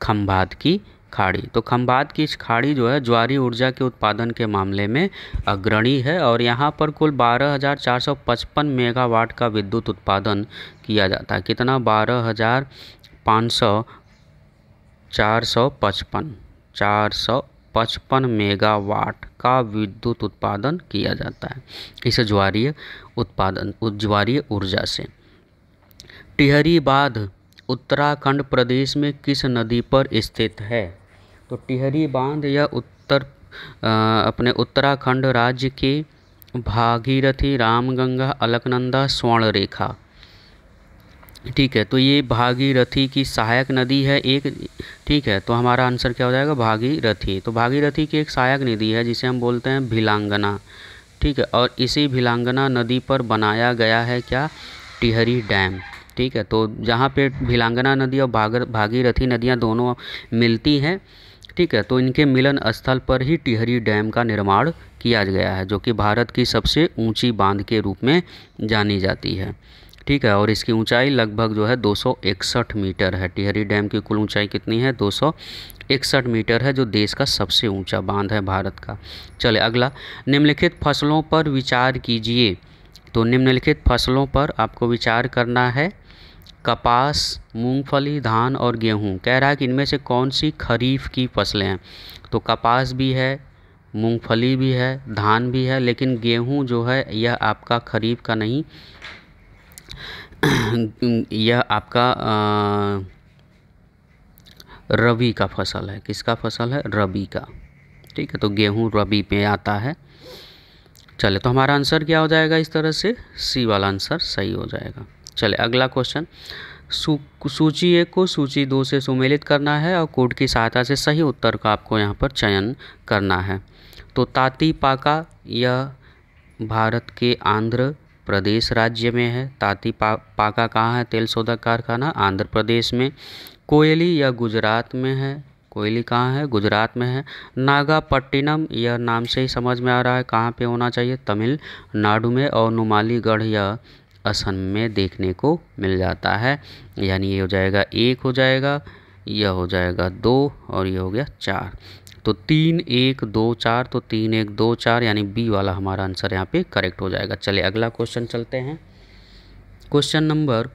खम्भात की खाड़ी तो खम्भात की खाड़ी जो है ज्वारी ऊर्जा के उत्पादन के मामले में अग्रणी है और यहाँ पर कुल 12,455 मेगावाट का विद्युत उत्पादन किया जाता है कितना बारह हज़ार पाँच सौ चार सौ पचपन चार सौ पचपन मेगावाट का विद्युत उत्पादन किया जाता है इसे ज्वारीय उत्पादन ज्वारीय ऊर्जा से टिहरी बांध उत्तराखंड प्रदेश में किस नदी पर स्थित है तो टिहरी बांध यह उत्तर आ, अपने उत्तराखंड राज्य के भागीरथी रामगंगा अलकनंदा स्वर्णरेखा ठीक है तो ये भागीरथी की सहायक नदी है एक ठीक है तो हमारा आंसर क्या हो जाएगा भागीरथी तो भागीरथी की एक सहायक नदी है जिसे हम बोलते हैं भिलांगना ठीक है और इसी भिलांगना नदी पर बनाया गया है क्या टिहरी डैम ठीक है तो जहाँ पे भिलांगना नदी और भागर भागीरथी नदियाँ दोनों मिलती हैं ठीक है तो इनके मिलन स्थल पर ही टिहरी डैम का निर्माण किया गया है जो कि भारत की सबसे ऊंची बांध के रूप में जानी जाती है ठीक है और इसकी ऊंचाई लगभग जो है 261 मीटर है टिहरी डैम की कुल ऊंचाई कितनी है 261 मीटर है जो देश का सबसे ऊंचा बांध है भारत का चले अगला निम्नलिखित फसलों पर विचार कीजिए तो निम्नलिखित फसलों पर आपको विचार करना है कपास मूंगफली धान और गेहूं कह रहा है कि इनमें से कौन सी खरीफ की फसलें हैं तो कपास भी है मूंगफली भी है धान भी है लेकिन गेहूं जो है यह आपका खरीफ का नहीं यह आपका रबी का फसल है किसका फसल है रबी का ठीक है तो गेहूँ रबी में आता है चले तो हमारा आंसर क्या हो जाएगा इस तरह से सी वाला आंसर सही हो जाएगा चले अगला क्वेश्चन सूची एक को सूची दो से सुमेलित करना है और कोड की सहायता से सही उत्तर का आपको यहाँ पर चयन करना है तो ताती पाका यह भारत के आंध्र प्रदेश राज्य में है ताती पा, पाका कहाँ है तेल सौदा कारखाना आंध्र प्रदेश में कोयली यह गुजरात में है कोयली कहाँ है गुजरात में है नागापट्टिनम यह नाम से ही समझ में आ रहा है कहाँ पे होना चाहिए तमिलनाडु में और नुमालीगढ़ यह असम में देखने को मिल जाता है यानी ये हो जाएगा एक हो जाएगा यह हो जाएगा दो और ये हो गया चार तो तीन एक दो चार तो तीन एक दो चार यानी बी वाला हमारा आंसर यहाँ पे करेक्ट हो जाएगा चलिए अगला क्वेश्चन चलते हैं क्वेश्चन नंबर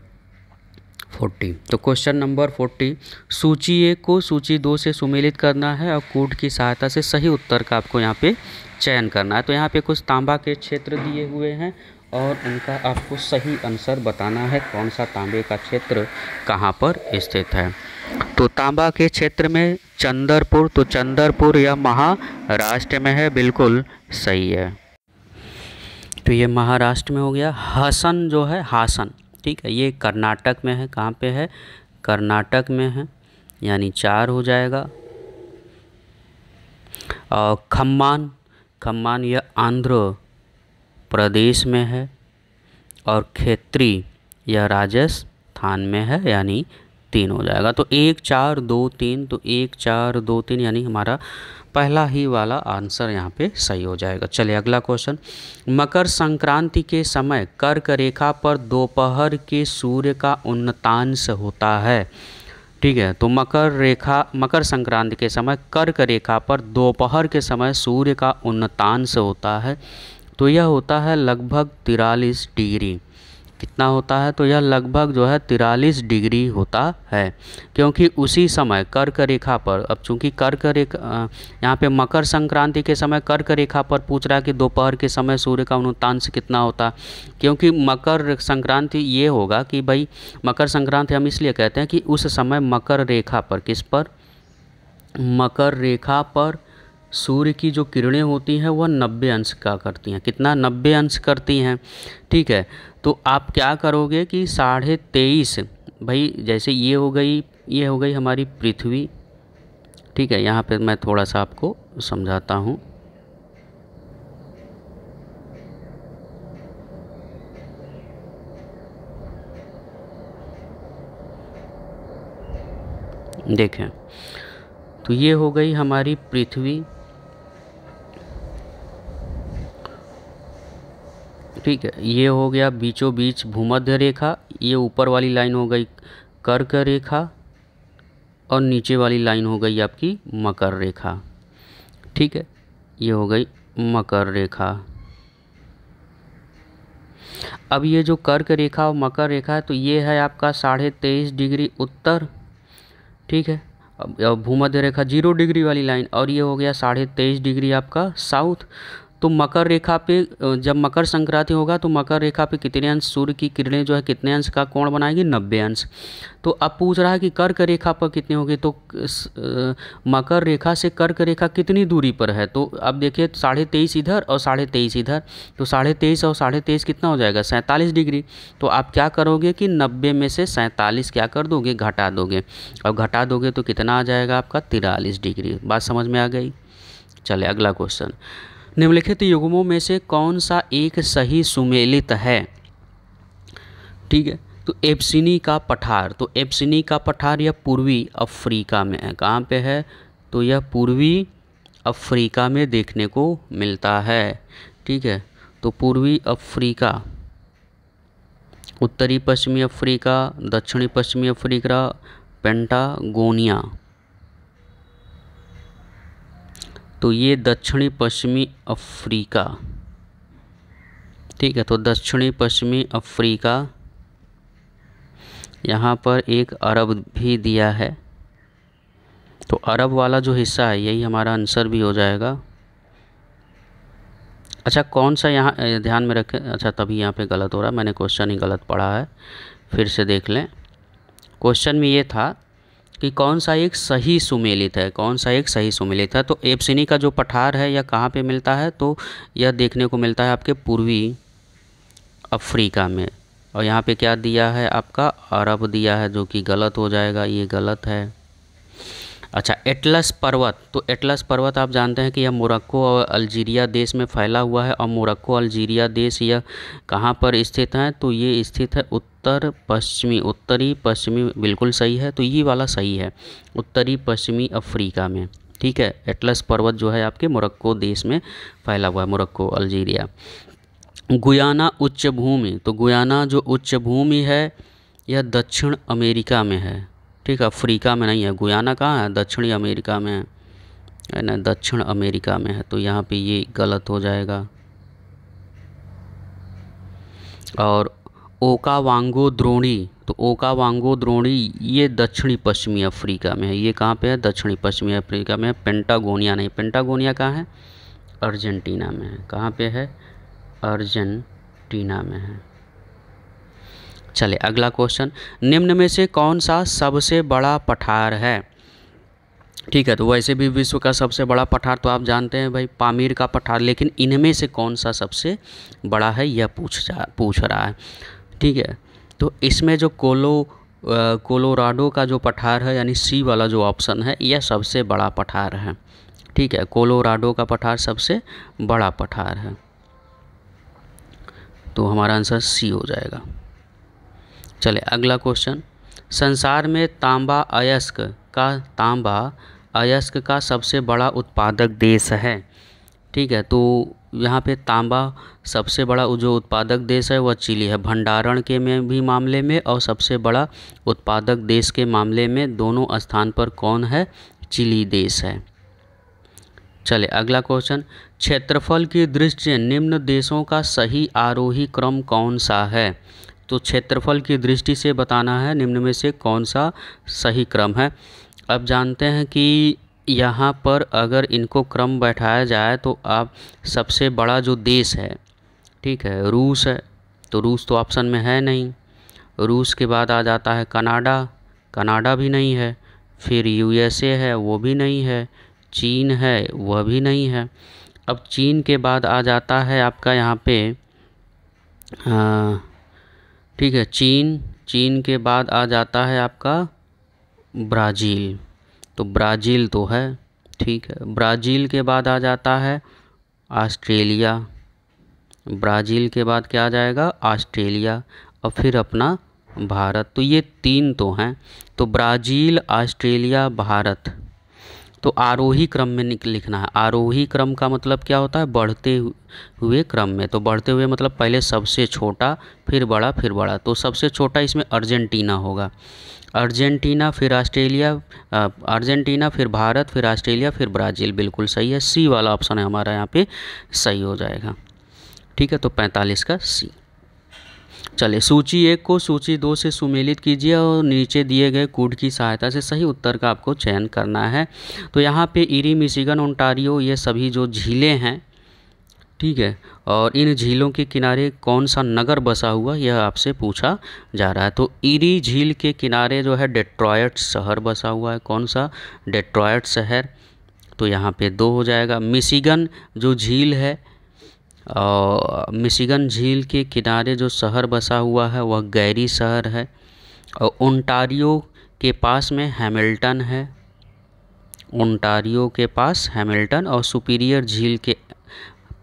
फोर्टी तो क्वेश्चन नंबर फोर्टी सूची एक को सूची दो से सुमेलित करना है और कोड की सहायता से सही उत्तर का आपको यहाँ पे चयन करना है तो यहाँ पे कुछ तांबा के क्षेत्र दिए हुए हैं और उनका आपको सही आंसर बताना है कौन सा तांबे का क्षेत्र कहाँ पर स्थित है तो तांबा के क्षेत्र में चंदरपुर तो चंदरपुर यह महाराष्ट्र में है बिल्कुल सही है तो ये महाराष्ट्र में हो गया हसन जो है हासन ठीक है ये कर्नाटक में है कहाँ पे है कर्नाटक में है यानी चार हो जाएगा और खम्मान खम्मान यह आंध्र प्रदेश में है और खेत्री यह राजस्थान में है यानी तीन हो जाएगा तो एक चार दो तीन तो एक चार दो तीन यानी हमारा पहला ही वाला आंसर यहाँ पे सही हो जाएगा चलिए अगला क्वेश्चन मकर संक्रांति के समय कर्क रेखा पर दोपहर के सूर्य का उन्नतांश होता है ठीक है तो मकर रेखा मकर संक्रांति के समय कर्क रेखा पर दोपहर के समय सूर्य का उन्नतांश होता है तो यह होता है लगभग तिरालीस डिग्री कितना होता है तो यह लगभग जो है तिरालीस डिग्री होता है क्योंकि उसी समय कर्क रेखा पर अब चूंकि कर्क रेखा यहाँ पे मकर संक्रांति के समय कर्क रेखा पर पूछ रहा है कि दोपहर के समय सूर्य का अनुतांश कितना होता क्योंकि मकर संक्रांति ये होगा कि भाई मकर संक्रांति हम इसलिए कहते हैं कि उस समय मकर रेखा पर किस पर मकर रेखा पर सूर्य की जो किरणें होती हैं वह नब्बे अंश का करती हैं कितना नब्बे अंश करती हैं ठीक है तो आप क्या करोगे कि साढ़े तेईस भाई जैसे ये हो गई ये हो गई हमारी पृथ्वी ठीक है यहाँ पे मैं थोड़ा सा आपको समझाता हूँ देखें तो ये हो गई हमारी पृथ्वी ठीक है ये हो गया बीचों बीच भूमध्य रेखा ये ऊपर वाली लाइन हो गई कर्क रेखा और नीचे वाली लाइन हो गई आपकी मकर रेखा ठीक है ये हो गई मकर रेखा अब ये जो कर्क रेखा और मकर रेखा है तो ये है आपका साढ़े तेईस डिग्री उत्तर ठीक है अब भूमध्य रेखा जीरो डिग्री वाली लाइन और ये हो गया साढ़े तेईस डिग्री आपका साउथ तो मकर रेखा पे जब मकर संक्रांति होगा तो मकर रेखा पे कितने अंश सूर्य की किरणें जो है कितने अंश का कोण बनाएगी नब्बे अंश तो अब पूछ रहा है कि कर्क रेखा पर कितने होंगे तो मकर रेखा से कर्क रेखा कितनी दूरी पर है तो अब देखिए साढ़े तेईस इधर और साढ़े तेईस इधर तो साढ़े तेईस और साढ़े तेईस कितना हो जाएगा सैंतालीस डिग्री तो आप क्या करोगे कि नब्बे में से सैंतालीस क्या कर दोगे घटा दोगे और घटा दोगे तो कितना आ जाएगा आपका तिरालीस डिग्री बात समझ में आ गई चले अगला क्वेश्चन निम्नलिखित युग्मों में से कौन सा एक सही सुमेलित है ठीक है तो एप्सिनी का पठार तो एप्सिनी का पठार यह पूर्वी अफ्रीका में है कहाँ पे है तो यह पूर्वी अफ्रीका में देखने को मिलता है ठीक है तो पूर्वी अफ्रीका उत्तरी पश्चिमी अफ्रीका दक्षिणी पश्चिमी अफ्रीका पेंटागोनिया तो ये दक्षिणी पश्चिमी अफ्रीका ठीक है तो दक्षिणी पश्चिमी अफ्रीका यहाँ पर एक अरब भी दिया है तो अरब वाला जो हिस्सा है यही हमारा आंसर भी हो जाएगा अच्छा कौन सा यहाँ ध्यान में रखें अच्छा तभी यहाँ पे गलत हो रहा मैंने क्वेश्चन ही गलत पढ़ा है फिर से देख लें क्वेश्चन में ये था कि कौन सा एक सही सुमेलित है कौन सा एक सही सुमेलित है तो एप्सिनी का जो पठार है यह कहाँ पे मिलता है तो यह देखने को मिलता है आपके पूर्वी अफ्रीका में और यहाँ पे क्या दिया है आपका अरब दिया है जो कि गलत हो जाएगा ये गलत है अच्छा एटलस पर्वत तो एटलस पर्वत आप जानते हैं कि यह मोरक्को और अल्जीरिया देश में फैला हुआ है और मोरक्को अल्जीरिया देश यह कहाँ पर स्थित है तो ये स्थित है उत्तर पश्चिमी उत्तरी पश्चिमी बिल्कुल सही है तो ये वाला सही है उत्तरी पश्चिमी अफ्रीका में ठीक है एटलस पर्वत जो है आपके मोरक्को देश में फैला हुआ है मोरक्को अल्जीरिया गुयाना उच्च भूमि तो गुयाना जो उच्च भूमि है यह दक्षिण अमेरिका में है है अफ्रीका में नहीं है गुयाना कहाँ है दक्षिणी अमेरिका में है ना दक्षिण अमेरिका में है तो यहाँ पे ये गलत हो जाएगा और ओका वांगो द्रोणी तो ओका वांगो द्रोणी ये दक्षिणी पश्चिमी अफ्रीका में है ये कहाँ पे है दक्षिणी पश्चिमी अफ्रीका में है पेंटागोनिया नहीं पेंटागोनिया कहाँ है अर्जेंटीना में है कहाँ पे है अर्जेंटीना में है चले अगला क्वेश्चन निम्न में से कौन सा सबसे बड़ा पठार है ठीक है तो वैसे भी विश्व का सबसे बड़ा पठार तो आप जानते हैं भाई पामीर का पठार लेकिन इनमें से कौन सा सबसे बड़ा है यह पूछ जा पूछ रहा है ठीक है तो इसमें जो कोलो कोलोराडो का जो पठार है यानी सी वाला जो ऑप्शन है यह सबसे बड़ा पठार है ठीक है कोलोराडो का पठार सबसे बड़ा पठार है तो हमारा आंसर सी हो जाएगा चले अगला क्वेश्चन संसार में तांबा अयस्क का तांबा अयस्क का सबसे बड़ा उत्पादक देश है ठीक है तो यहाँ पे तांबा सबसे बड़ा जो उत्पादक देश है वह चिली है भंडारण के में भी मामले में और सबसे बड़ा उत्पादक देश के मामले में दोनों स्थान पर कौन है चिली देश है चले अगला क्वेश्चन क्षेत्रफल की दृष्टि निम्न देशों का सही आरोही क्रम कौन सा है तो क्षेत्रफल की दृष्टि से बताना है निम्न में से कौन सा सही क्रम है अब जानते हैं कि यहाँ पर अगर इनको क्रम बैठाया जाए तो आप सबसे बड़ा जो देश है ठीक है रूस है तो रूस तो ऑप्शन में है नहीं रूस के बाद आ जाता है कनाडा कनाडा भी नहीं है फिर यूएसए है वो भी नहीं है चीन है वह भी नहीं है अब चीन के बाद आ जाता है आपका यहाँ पे आ, ठीक है चीन चीन के बाद आ जाता है आपका ब्राज़ील तो ब्राज़ील तो है ठीक है ब्राज़ील के बाद आ जाता है ऑस्ट्रेलिया ब्राज़ील के बाद क्या आ जाएगा ऑस्ट्रेलिया और फिर अपना भारत तो ये तीन तो हैं तो ब्राज़ील ऑस्ट्रेलिया भारत तो आरोही क्रम में लिखना है आरोही क्रम का मतलब क्या होता है बढ़ते हुए क्रम में तो बढ़ते हुए मतलब पहले सबसे छोटा फिर बड़ा फिर बड़ा तो सबसे छोटा इसमें अर्जेंटीना होगा अर्जेंटीना फिर ऑस्ट्रेलिया अर्जेंटीना फिर भारत फिर ऑस्ट्रेलिया फिर ब्राज़ील बिल्कुल सही है सी वाला ऑप्शन है हमारा यहाँ पे सही हो जाएगा ठीक है तो पैंतालीस का सी चलिए सूची एक को सूची दो से सुमेलित कीजिए और नीचे दिए गए कोड की सहायता से सही उत्तर का आपको चयन करना है तो यहाँ पे इरी मिशिगन ओंटारियो ये सभी जो झीलें हैं ठीक है और इन झीलों के किनारे कौन सा नगर बसा हुआ यह आपसे पूछा जा रहा है तो इरी झील के किनारे जो है डेट्रॉयट शहर बसा हुआ है कौन सा डेट्रॉयट शहर तो यहाँ पे दो हो जाएगा मिशिगन जो झील है और मिशिगन झील के किनारे जो शहर बसा हुआ है वह गैरी शहर है और ओंटारियो के पास में हैमिल्टन है ओंटारियो के पास हैमिल्टन और सुपीरियर झील के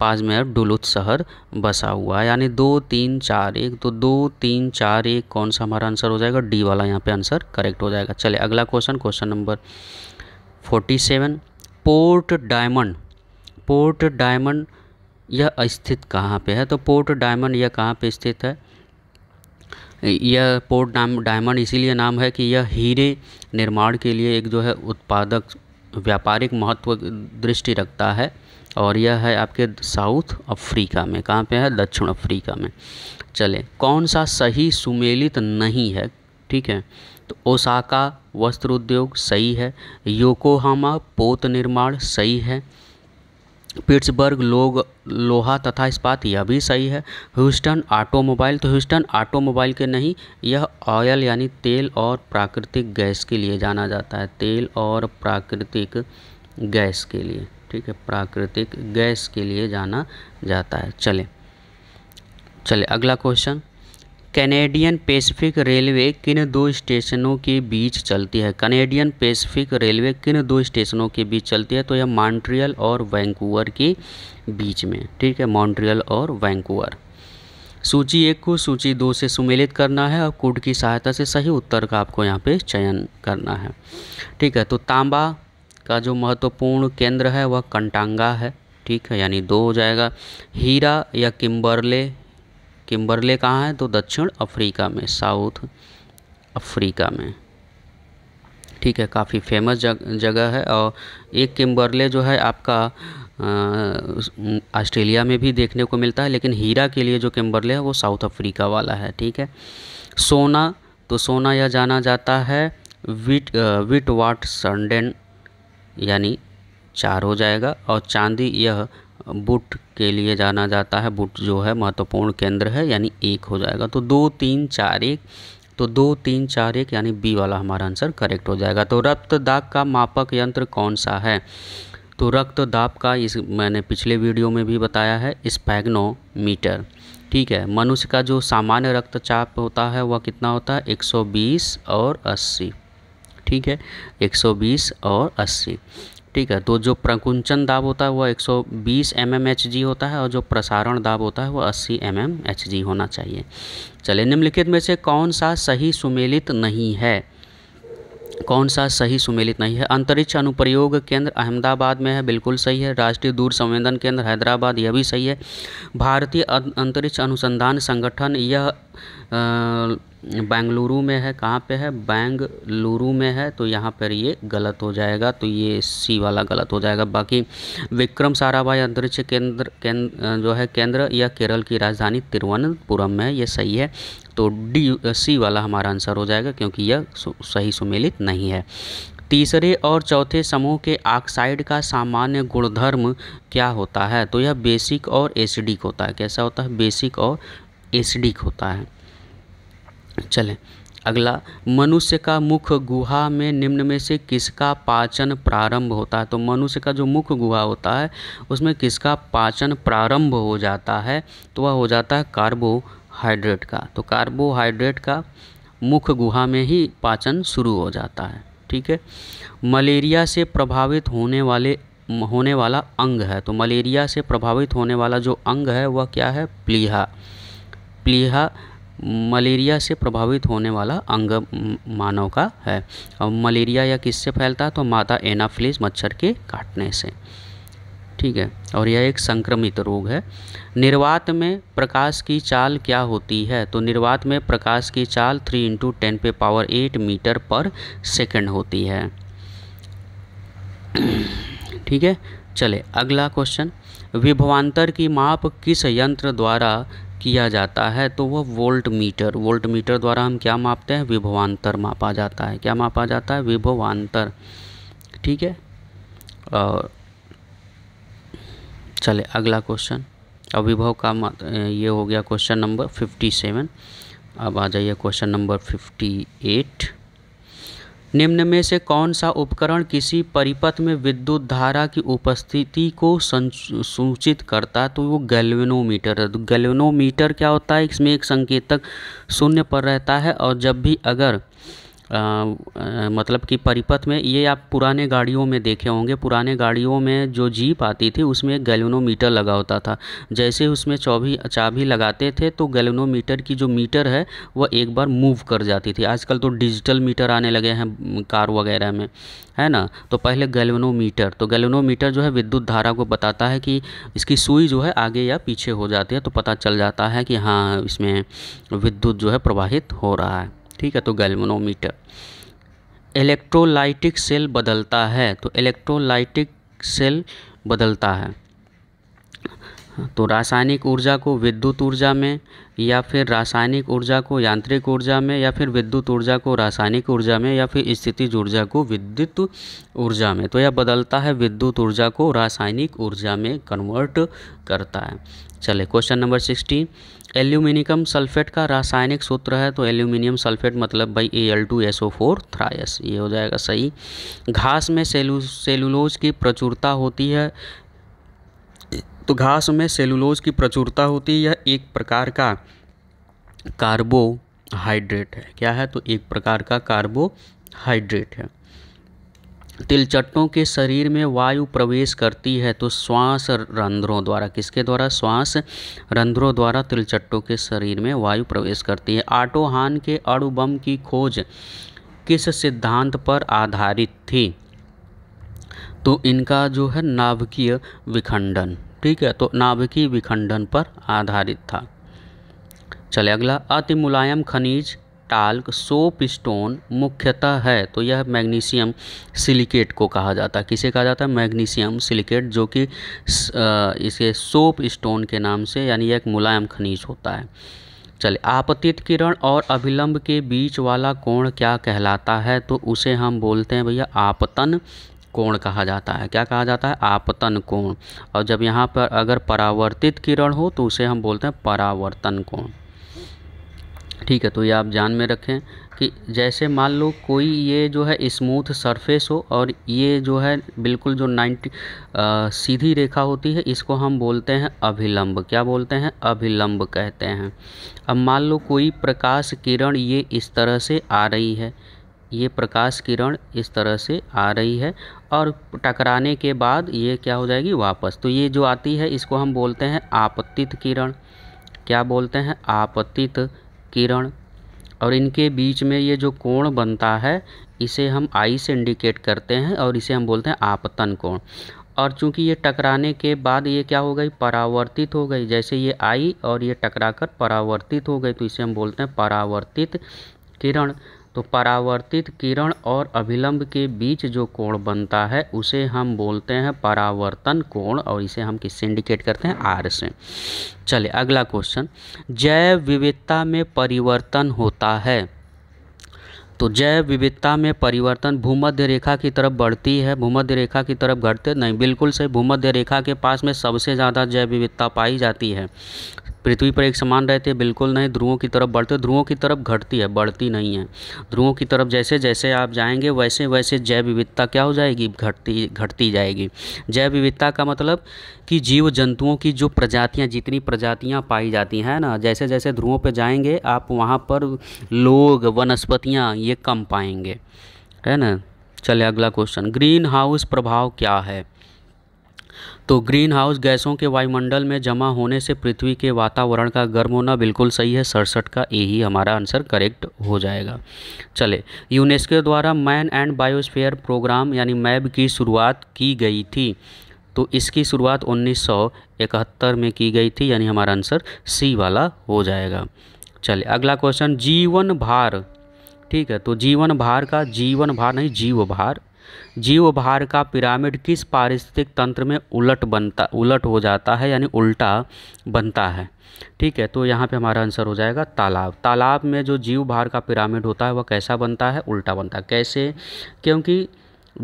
पास में अब डुलुत शहर बसा हुआ है यानी दो तीन चार एक तो दो तीन चार एक कौन सा हमारा आंसर हो जाएगा डी वाला यहाँ पे आंसर करेक्ट हो जाएगा चले अगला question question number forty seven Port Diamond Port Diamond यह स्थित कहाँ पे है तो पोर्ट डायमंड यह कहाँ पे स्थित है यह पोर्ट नाम डायमंड इसीलिए नाम है कि यह हीरे निर्माण के लिए एक जो है उत्पादक व्यापारिक महत्व दृष्टि रखता है और यह है आपके साउथ अफ्रीका में कहाँ पे है दक्षिण अफ्रीका में चले कौन सा सही सुमेलित नहीं है ठीक है तो ओसाका वस्त्र उद्योग सही है योकोहामा पोत निर्माण सही है पिट्सबर्ग लोग लोहा तथा इस्पात यह भी सही है ह्यूस्टन ऑटोमोबाइल तो ह्यूस्टन ऑटोमोबाइल के नहीं यह ऑयल यानी तेल और प्राकृतिक गैस के लिए जाना जाता है तेल और प्राकृतिक गैस के लिए ठीक है प्राकृतिक गैस के लिए जाना जाता है चले चले अगला क्वेश्चन कैनेडियन पैसिफिक रेलवे किन दो स्टेशनों के बीच चलती है कैनेडियन पैसिफिक रेलवे किन दो स्टेशनों के बीच चलती है तो यह मॉन्ट्रियल और वैंकूवर के बीच में ठीक है मॉन्ट्रियल और वैंकूवर सूची एक को सूची दो से सुमेलित करना है और कोड की सहायता से सही उत्तर का आपको यहाँ पे चयन करना है ठीक है तो तांबा का जो महत्वपूर्ण केंद्र है वह कंटांगा है ठीक है यानी दो हो जाएगा हीरा या किम्बरले किम्बरले कहाँ है तो दक्षिण अफ्रीका में साउथ अफ्रीका में ठीक है काफ़ी फेमस जग जगह है और एक किम्बरले जो है आपका ऑस्ट्रेलिया में भी देखने को मिलता है लेकिन हीरा के लिए जो किम्बरले है वो साउथ अफ्रीका वाला है ठीक है सोना तो सोना यह जाना जाता है विट विट वाट संडेन यानी चार हो जाएगा और चांदी यह बुट के लिए जाना जाता है बुट जो है महत्वपूर्ण केंद्र है यानी एक हो जाएगा तो दो तीन चार एक तो दो तीन चार एक यानी बी वाला हमारा आंसर करेक्ट हो जाएगा तो रक्त दाब का मापक यंत्र कौन सा है तो रक्त दाब का इस मैंने पिछले वीडियो में भी बताया है स्पैग्नोमीटर ठीक है मनुष्य का जो सामान्य रक्तचाप होता है वह कितना होता है 120 और 80 ठीक है 120 और अस्सी ठीक है तो जो प्रकुंचन दाब होता है वह 120 एम एम एच जी होता है और जो प्रसारण दाब होता है वह 80 एम एम एच जी होना चाहिए चलिए निम्नलिखित में से कौन सा सही सुमेलित नहीं है कौन सा सही सुमेलित नहीं है अंतरिक्ष अनुप्रयोग केंद्र अहमदाबाद में है बिल्कुल सही है राष्ट्रीय दूर संवेदन केंद्र हैदराबाद यह भी सही है भारतीय अं-, अंतरिक्ष अनुसंधान संगठन यह बेंगलुरु में है कहाँ पे है बेंगलुरु में है तो यहाँ पर ये गलत हो जाएगा तो ये सी वाला गलत हो जाएगा बाकी विक्रम साराभाई अंतरिक्ष केंद्र केंद्र जो है केंद्र यह केरल की राजधानी तिरुवनंतपुरम में ये सही है तो डी सी वाला हमारा आंसर हो जाएगा क्योंकि यह सही सुमेलित नहीं है तीसरे और चौथे समूह के ऑक्साइड का सामान्य गुणधर्म क्या होता है तो यह बेसिक और एसिडिक होता है कैसा होता है बेसिक और एसिडिक होता है चलें अगला मनुष्य का मुख गुहा में निम्न में से किसका पाचन प्रारंभ होता है तो मनुष्य का जो मुख गुहा होता है उसमें किसका पाचन प्रारंभ हो जाता है तो वह हो जाता है कार्बोहाइड्रेट का तो कार्बोहाइड्रेट का मुख गुहा में ही पाचन शुरू हो जाता है ठीक है मलेरिया से प्रभावित होने वाले होने वाला अंग है तो मलेरिया से प्रभावित होने वाला जो अंग है वह क्या है प्लीहा प्लीहा मलेरिया से प्रभावित होने वाला अंग मानव का है और मलेरिया या किससे फैलता है तो माता एनाफ्लिस मच्छर के काटने से ठीक है और यह एक संक्रमित रोग है निर्वात में प्रकाश की चाल क्या होती है तो निर्वात में प्रकाश की चाल थ्री इंटू टेन पे power eight metre per second होती है ठीक है चले अगला क्वेश्चन विभवांतर की माप किस यंत्र द्वारा किया जाता है तो वह वोल्ट मीटर वोल्ट मीटर द्वारा हम क्या मापते हैं विभवान्तर मापा जाता है क्या मापा जाता है विभवान्तर ठीक है और चले अगला क्वेश्चन अब विभव का ये हो गया क्वेश्चन नंबर फिफ्टी सेवन अब आ जाइए क्वेश्चन नंबर फिफ्टी एट निम्न में से कौन सा उपकरण किसी परिपथ में विद्युत धारा की उपस्थिति को सूचित करता है तो वो गैल्वेनोमीटर है तो गैल्वेनोमीटर क्या होता है इसमें एक संकेतक शून्य पर रहता है और जब भी अगर मतलब कि परिपथ में ये आप पुराने गाड़ियों में देखे होंगे पुराने गाड़ियों में जो जीप आती थी उसमें गैलोनोमीटर लगा होता था जैसे उसमें चौबी चाबी लगाते थे तो गैलोनोमीटर की जो मीटर है वह एक बार मूव कर जाती थी आजकल तो डिजिटल मीटर आने लगे हैं कार वगैरह में है ना तो पहले गैलोनोमीटर तो गैलोनोमीटर जो है विद्युत धारा को बताता है कि इसकी सुई जो है आगे या पीछे हो जाती है तो पता चल जाता है कि हाँ इसमें विद्युत जो है प्रवाहित हो रहा है ठीक है तो गैल्वनोमीटर इलेक्ट्रोलाइटिक सेल बदलता है तो इलेक्ट्रोलाइटिक सेल बदलता है तो रासायनिक ऊर्जा को विद्युत ऊर्जा में या फिर रासायनिक ऊर्जा को यांत्रिक ऊर्जा में या फिर विद्युत ऊर्जा को रासायनिक ऊर्जा में या फिर स्थिति ऊर्जा को विद्युत ऊर्जा में तो यह बदलता है विद्युत ऊर्जा को रासायनिक ऊर्जा में कन्वर्ट करता है चले question number sixteen aluminium sulphate का रासायनिक सूत्र है तो एल्यूमिनियम सल्फेट मतलब भाई A L two S O four thrice ये हो जाएगा सही घास में सेलू सेलुलोज की प्रचुरता होती है तो घास में सेलुलोज की प्रचुरता होती है यह एक प्रकार का कार्बोहाइड्रेट है क्या है तो एक प्रकार का कार्बोहाइड्रेट है तिलचट्टों के शरीर में वायु प्रवेश करती है तो श्वास रंध्रों द्वारा किसके द्वारा श्वास रंध्रों द्वारा तिलचट्टों के शरीर में वायु प्रवेश करती है आटोहान के अणुबम की खोज किस सिद्धांत पर आधारित थी तो इनका जो है नाभिकीय विखंडन ठीक है तो नाभिकीय विखंडन पर आधारित था चले अगला अति मुलायम खनिज टाल्क सोप स्टोन मुख्यतः है तो यह मैग्नीशियम सिलिकेट को कहा जाता है किसे कहा जाता है मैग्नीशियम सिलिकेट जो कि इसे सोप स्टोन के नाम से यानी एक मुलायम खनिज होता है चलिए आपतित किरण और अभिलंब के बीच वाला कोण क्या कहलाता है तो उसे हम बोलते हैं भैया आपतन कोण कहा जाता है क्या कहा जाता है आपतन कोण और जब यहाँ पर अगर परावर्तित किरण हो तो उसे हम बोलते हैं परावर्तन कोण ठीक है तो ये आप जान में रखें कि जैसे मान लो कोई ये जो है स्मूथ सरफेस हो और ये जो है बिल्कुल जो 90 आ, सीधी रेखा होती है इसको हम बोलते हैं अभिलंब क्या बोलते हैं अभिलंब कहते हैं अब मान लो कोई प्रकाश किरण ये इस तरह से आ रही है ये प्रकाश किरण इस तरह से आ रही है और टकराने के बाद ये क्या हो जाएगी वापस तो ये जो आती है इसको हम बोलते हैं आपतित किरण क्या बोलते हैं आपतित किरण और इनके बीच में ये जो कोण बनता है इसे हम आई से इंडिकेट करते हैं और इसे हम बोलते हैं आपतन कोण और चूंकि ये टकराने के बाद ये क्या हो गई परावर्तित हो गई जैसे ये आई और ये टकराकर परावर्तित हो गई तो इसे हम बोलते हैं परावर्तित किरण तो परावर्तित किरण और अभिलंब के बीच जो कोण बनता है उसे हम बोलते हैं परावर्तन कोण और इसे हम किससे इंडिकेट करते हैं आर से चलिए अगला क्वेश्चन जैव विविधता में परिवर्तन होता है तो जैव विविधता में परिवर्तन भूमध्य रेखा की तरफ बढ़ती है भूमध्य रेखा की तरफ घटते नहीं बिल्कुल से भूमध्य रेखा के पास में सबसे ज़्यादा जैव विविधता पाई जाती है पृथ्वी पर एक समान रहती है बिल्कुल नहीं ध्रुवों की तरफ बढ़ते ध्रुवों की तरफ घटती है बढ़ती नहीं है ध्रुवों की तरफ जैसे जैसे आप जाएंगे वैसे वैसे जैव विविधता क्या हो जाएगी घटती घटती जाएगी जैव विविधता का मतलब कि जीव जंतुओं की जो प्रजातियाँ जितनी प्रजातियाँ पाई जाती हैं ना जैसे जैसे ध्रुवों पर जाएंगे आप वहाँ पर लोग वनस्पतियाँ ये कम पाएंगे है ना चले अगला क्वेश्चन ग्रीन हाउस प्रभाव क्या है तो ग्रीन हाउस गैसों के वायुमंडल में जमा होने से पृथ्वी के वातावरण का गर्म होना बिल्कुल सही है सड़सठ का ए ही हमारा आंसर करेक्ट हो जाएगा चले यूनेस्को द्वारा मैन एंड बायोस्फीयर प्रोग्राम यानी मैब की शुरुआत की गई थी तो इसकी शुरुआत 1971 में की गई थी यानी हमारा आंसर सी वाला हो जाएगा चले अगला क्वेश्चन जीवन भार ठीक है तो जीवन भार का जीवन भार नहीं जीव भार जीव भार का पिरामिड किस पारिस्थितिक तंत्र में उलट बनता उलट हो जाता है यानी उल्टा बनता है ठीक है तो यहाँ पे हमारा आंसर हो जाएगा तालाब तालाब में जो जीव भार का पिरामिड होता है वह कैसा बनता है उल्टा बनता है कैसे क्योंकि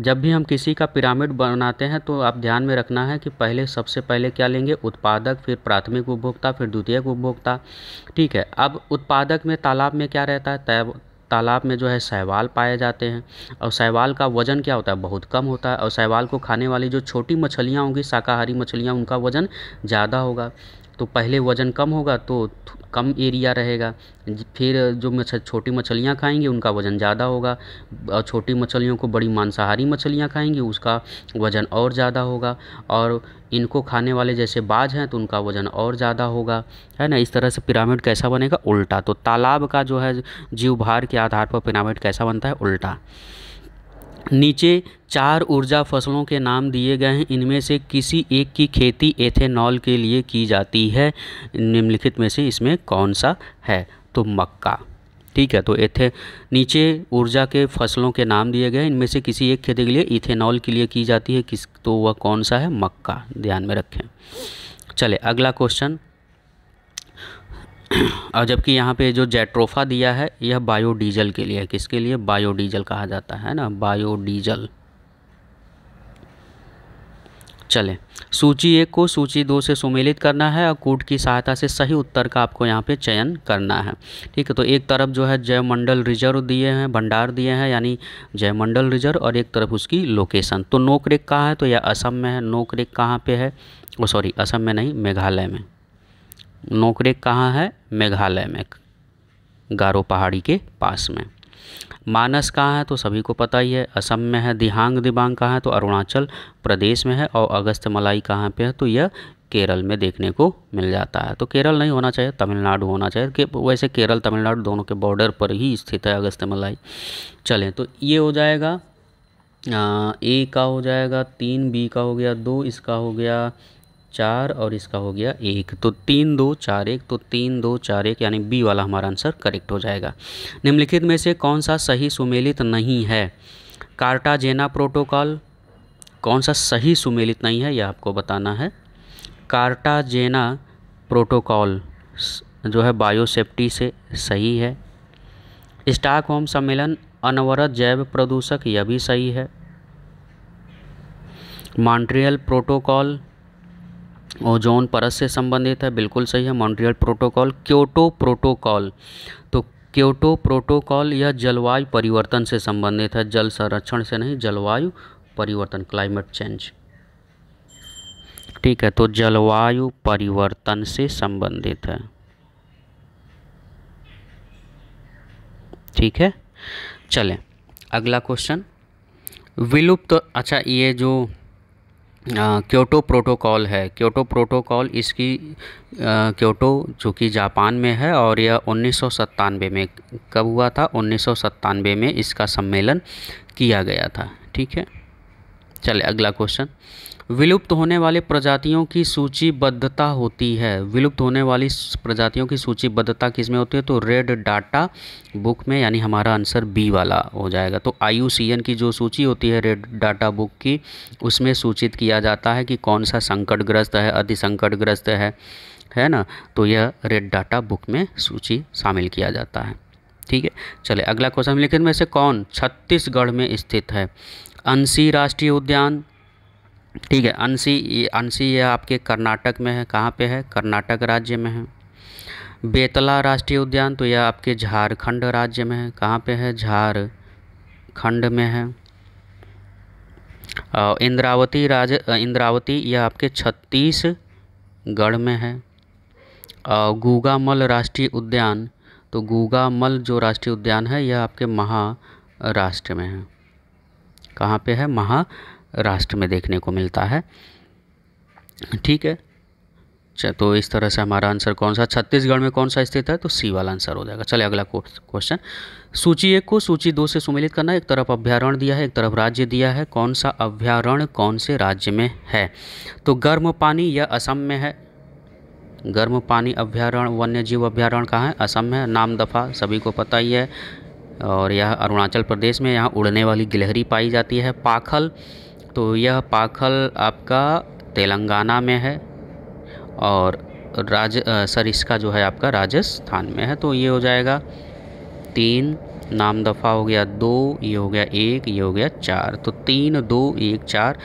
जब भी हम किसी का पिरामिड बनाते हैं तो आप ध्यान में रखना है कि पहले सबसे पहले क्या लेंगे उत्पादक फिर प्राथमिक उपभोक्ता फिर द्वितीयक उपभोक्ता ठीक है अब उत्पादक में तालाब में क्या रहता है तालाब में जो है शैवाल पाए जाते हैं और शैवाल का वज़न क्या होता है बहुत कम होता है और शैवाल को खाने वाली जो छोटी मछलियाँ होंगी शाकाहारी मछलियाँ उनका वज़न ज़्यादा होगा तो पहले वज़न कम होगा तो कम एरिया रहेगा फिर जो मछ छोटी मछलियाँ खाएंगी उनका वज़न ज़्यादा होगा और छोटी मछलियों को बड़ी मांसाहारी मछलियाँ खाएंगी उसका वज़न और ज़्यादा होगा और इनको खाने वाले जैसे बाज हैं तो उनका वज़न और ज़्यादा होगा है ना इस तरह से पिरामिड कैसा बनेगा उल्टा तो तालाब का जो है जीव भार के आधार पर पिरामिड कैसा बनता है उल्टा नीचे चार ऊर्जा फसलों के नाम दिए गए हैं इनमें से किसी एक की खेती एथेनॉल के लिए की जाती है निम्नलिखित में से इसमें कौन सा है तो मक्का ठीक है तो एथे नीचे ऊर्जा के फसलों के नाम दिए गए इनमें से किसी एक खेती के लिए इथेनॉल के लिए की जाती है किस तो वह कौन सा है मक्का ध्यान में रखें चले अगला क्वेश्चन और जबकि यहाँ पे जो जेट्रोफा दिया है यह बायोडीजल के लिए है किसके लिए बायोडीजल कहा जाता है ना बायोडीजल चले सूची एक को सूची दो से सुमेलित करना है और कूट की सहायता से सही उत्तर का आपको यहाँ पे चयन करना है ठीक है तो एक तरफ जो है जयमंडल रिजर्व दिए हैं भंडार दिए हैं यानी जयमंडल रिजर्व और एक तरफ उसकी लोकेशन तो नोकरेक कहाँ है तो यह असम में है नोकरेक कहाँ पे है वो सॉरी असम में नहीं मेघालय में नोकरेक कहाँ है मेघालय में गारो पहाड़ी के पास में मानस कहाँ है तो सभी को पता ही है असम में है दिहांग दिबांग कहाँ है तो अरुणाचल प्रदेश में है और अगस्त मलाई कहाँ पे है तो यह केरल में देखने को मिल जाता है तो केरल नहीं होना चाहिए तमिलनाडु होना चाहिए के, वैसे केरल तमिलनाडु दोनों के बॉर्डर पर ही स्थित है अगस्त मलाई चलें तो ये हो जाएगा ए का हो जाएगा तीन बी का हो गया दो इसका हो गया चार और इसका हो गया एक तो तीन दो चार एक तो तीन दो चार एक यानी बी वाला हमारा आंसर करेक्ट हो जाएगा निम्नलिखित में से कौन सा सही सुमेलित नहीं है कार्टाजेना प्रोटोकॉल कौन सा सही सुमेलित नहीं है यह आपको बताना है कार्टाजेना प्रोटोकॉल जो है बायोसेफ्टी से सही है स्टाक होम सम्मेलन अनवरत जैव प्रदूषक यह भी सही है मॉन्ट्रियल प्रोटोकॉल ओजोन परस से संबंधित है बिल्कुल सही है मॉन्ट्रियल प्रोटोकॉल क्योटो प्रोटोकॉल तो क्योटो प्रोटोकॉल यह जलवायु परिवर्तन से संबंधित है जल संरक्षण से नहीं जलवायु परिवर्तन क्लाइमेट चेंज ठीक है तो जलवायु परिवर्तन से संबंधित है ठीक है चलें अगला क्वेश्चन विलुप्त तो, अच्छा ये जो क्योटो प्रोटोकॉल है क्योटो प्रोटोकॉल इसकी क्योटो जो कि जापान में है और यह उन्नीस में कब हुआ था उन्नीस में इसका सम्मेलन किया गया था ठीक है चले अगला क्वेश्चन विलुप्त होने वाले प्रजातियों की सूचीबद्धता होती है विलुप्त होने वाली प्रजातियों की सूचीबद्धता किस में होती है तो रेड डाटा बुक में यानी हमारा आंसर बी वाला हो जाएगा तो आई की जो सूची होती है रेड डाटा बुक की उसमें सूचित किया जाता है कि कौन सा संकटग्रस्त है अति संकटग्रस्त है है ना तो यह रेड डाटा बुक में सूची शामिल किया जाता है ठीक है चले अगला क्वेश्चन लेकिन में से कौन छत्तीसगढ़ में स्थित है अंसी राष्ट्रीय उद्यान ठीक है अंसी अंसी यह आपके कर्नाटक में है कहाँ पे है कर्नाटक राज्य में है बेतला राष्ट्रीय उद्यान तो यह आपके झारखंड राज्य में है कहाँ पे है झारखंड में है इंद्रावती राज इंद्रावती यह आपके छत्तीसगढ़ में है गूगामल राष्ट्रीय उद्यान तो गूगामल जो राष्ट्रीय उद्यान है यह आपके महाराष्ट्र में है कहाँ पे है महा राष्ट्र में देखने को मिलता है ठीक है अच्छा, तो इस तरह से हमारा आंसर कौन सा छत्तीसगढ़ में कौन सा स्थित है तो सी वाला आंसर हो जाएगा चले अगला क्वेश्चन सूची एक को सूची दो से सुमिलित करना एक तरफ अभ्यारण दिया है एक तरफ राज्य दिया है कौन सा अभ्यारण कौन से राज्य में है तो गर्म पानी यह असम में है गर्म पानी अभ्यारण वन्य जीव अभ्यारण कहाँ है असम में नाम दफ़ा सभी को पता ही है और यह अरुणाचल प्रदेश में यहाँ उड़ने वाली गिलहरी पाई जाती है पाखल तो यह पाखल आपका तेलंगाना में है और राज सर इसका जो है आपका राजस्थान में है तो ये हो जाएगा तीन नाम दफ़ा हो गया दो ये हो गया एक ये हो गया चार तो तीन दो एक चार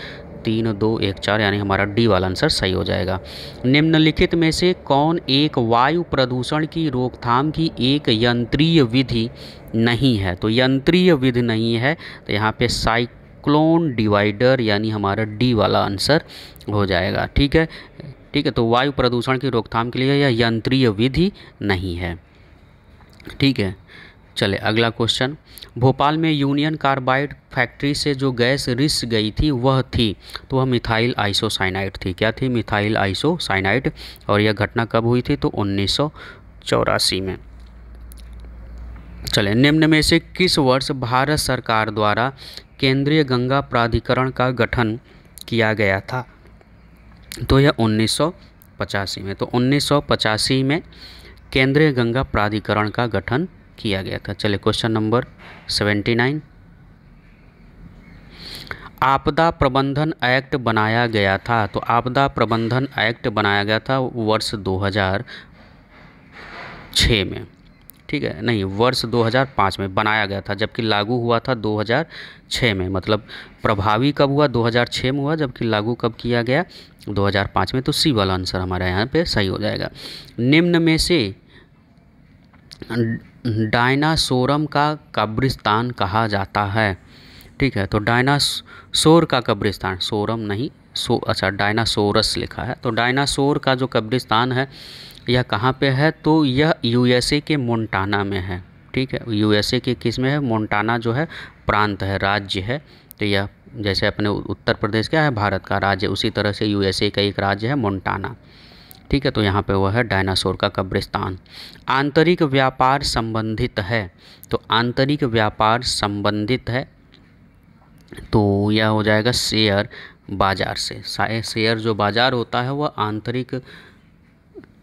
तीन दो एक चार यानी हमारा डी वाला आंसर सही हो जाएगा निम्नलिखित में से कौन एक वायु प्रदूषण की रोकथाम की एक यंत्रीय विधि नहीं है तो यंत्रीय विधि नहीं है तो यहाँ पे साइक क्लोन डिवाइडर यानी हमारा डी वाला आंसर हो जाएगा ठीक है ठीक है तो वायु प्रदूषण की रोकथाम के लिए यह यंत्रीय विधि नहीं है ठीक है चले अगला क्वेश्चन भोपाल में यूनियन कार्बाइड फैक्ट्री से जो गैस रिस गई थी वह थी तो वह मिथाइल आइसोसाइनाइट थी क्या थी मिथाइल आइसोसाइनाइट और यह घटना कब हुई थी तो उन्नीस में चले निम्न में से किस वर्ष भारत सरकार द्वारा केंद्रीय गंगा प्राधिकरण का गठन किया गया था तो यह उन्नीस में तो उन्नीस में केंद्रीय गंगा प्राधिकरण का गठन किया गया था चले क्वेश्चन नंबर 79 आपदा प्रबंधन एक्ट बनाया गया था तो आपदा प्रबंधन एक्ट बनाया गया था वर्ष 2006 में ठीक है नहीं वर्ष 2005 में बनाया गया था जबकि लागू हुआ था 2006 में मतलब प्रभावी कब हुआ 2006 में हुआ जबकि लागू कब किया गया 2005 में तो सी वाला आंसर हमारा यहाँ पे सही हो जाएगा निम्न में से डायनासोरम का कब्रिस्तान कहा जाता है ठीक है तो डायनासोर का कब्रिस्तान सोरम नहीं सो अच्छा डायनासोरस लिखा है तो डायनासोर का जो कब्रिस्तान है यह कहाँ पे है तो यह यूएसए के मोन्टाना में है ठीक है यूएसए के किस में है मोन्टाना जो है प्रांत है राज्य है तो यह जैसे अपने उत्तर प्रदेश क्या है भारत का राज्य उसी तरह से यूएसए का एक राज्य है मोन्टाना ठीक है तो यहाँ पे वह है डायनासोर का कब्रिस्तान आंतरिक व्यापार संबंधित है तो आंतरिक व्यापार संबंधित है तो यह हो जाएगा शेयर बाज़ार से शेयर जो बाज़ार होता है वह आंतरिक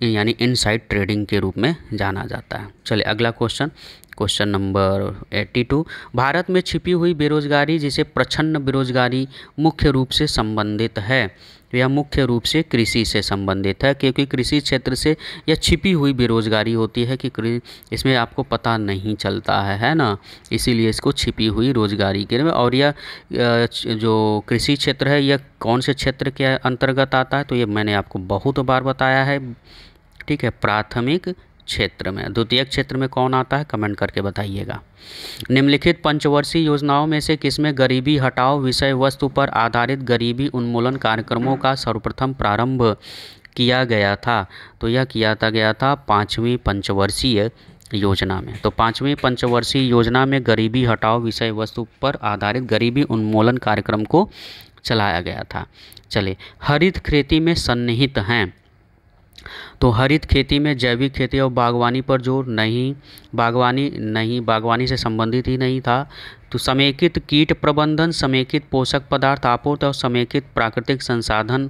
यानी इनसाइड ट्रेडिंग के रूप में जाना जाता है चलिए अगला question question number eighty two भारत में छिपी हुई बेरोजगारी जिसे प्रछन्न बेरोजगारी मुख्य रूप से संबंधित है तो यह मुख्य रूप से कृषि से संबंधित है क्योंकि कृषि क्षेत्र से यह छिपी हुई बेरोजगारी होती है कि इसमें आपको पता नहीं चलता है है ना इसीलिए इसको छिपी हुई रोजगारी के और यह जो कृषि क्षेत्र है यह कौन से क्षेत्र के अंतर्गत आता है तो ये मैंने आपको बहुत बार बताया है ठीक है प्राथमिक क्षेत्र में द्वितीय क्षेत्र में कौन आता है कमेंट करके बताइएगा निम्नलिखित पंचवर्षीय योजनाओं में से किसमें गरीबी हटाओ विषय वस्तु पर आधारित गरीबी उन्मूलन कार्यक्रमों का सर्वप्रथम प्रारंभ किया गया था तो यह किया था गया था पाँचवीं पंचवर्षीय योजना में तो पाँचवीं पंचवर्षीय योजना में गरीबी हटाओ विषय वस्तु पर आधारित गरीबी उन्मूलन कार्यक्रम को चलाया गया था चलिए हरित खेती में सन्निहित हैं तो हरित खेती में जैविक खेती और बागवानी पर जोर नहीं बागवानी नहीं बागवानी से संबंधित ही नहीं था तो समेकित कीट प्रबंधन समेकित पोषक पदार्थ आपूर्ति और समेकित प्राकृतिक संसाधन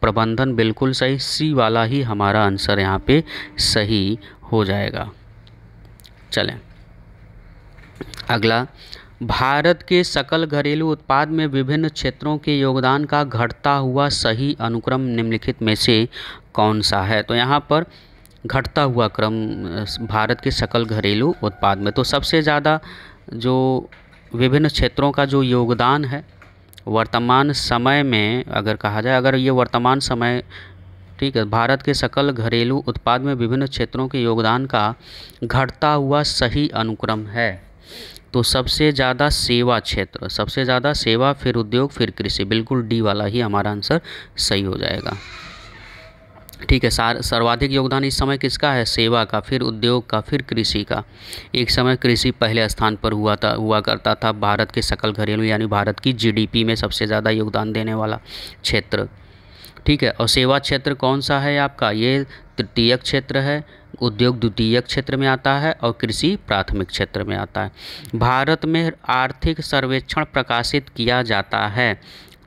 प्रबंधन बिल्कुल सही सी वाला ही हमारा आंसर यहाँ पे सही हो जाएगा चलें अगला भारत के सकल घरेलू उत्पाद में विभिन्न क्षेत्रों के योगदान का घटता हुआ सही अनुक्रम निम्नलिखित में से कौन सा है तो यहाँ पर घटता हुआ क्रम भारत के सकल घरेलू उत्पाद में तो सबसे ज़्यादा जो विभिन्न क्षेत्रों का जो योगदान है वर्तमान समय में अगर कहा जाए अगर ये वर्तमान समय ठीक है भारत के सकल घरेलू उत्पाद में विभिन्न क्षेत्रों के योगदान का घटता हुआ सही अनुक्रम है तो सबसे ज़्यादा सेवा क्षेत्र सबसे ज़्यादा सेवा फिर उद्योग फिर कृषि बिल्कुल डी वाला ही हमारा आंसर सही हो जाएगा ठीक है सार सर्वाधिक योगदान इस समय किसका है सेवा का फिर उद्योग का फिर कृषि का एक समय कृषि पहले स्थान पर हुआ था हुआ करता था भारत के सकल घरेलू यानी भारत की जीडीपी में सबसे ज़्यादा योगदान देने वाला क्षेत्र ठीक है और सेवा क्षेत्र कौन सा है आपका ये तृतीय क्षेत्र है उद्योग द्वितीय क्षेत्र में आता है और कृषि प्राथमिक क्षेत्र में आता है भारत में आर्थिक सर्वेक्षण प्रकाशित किया जाता है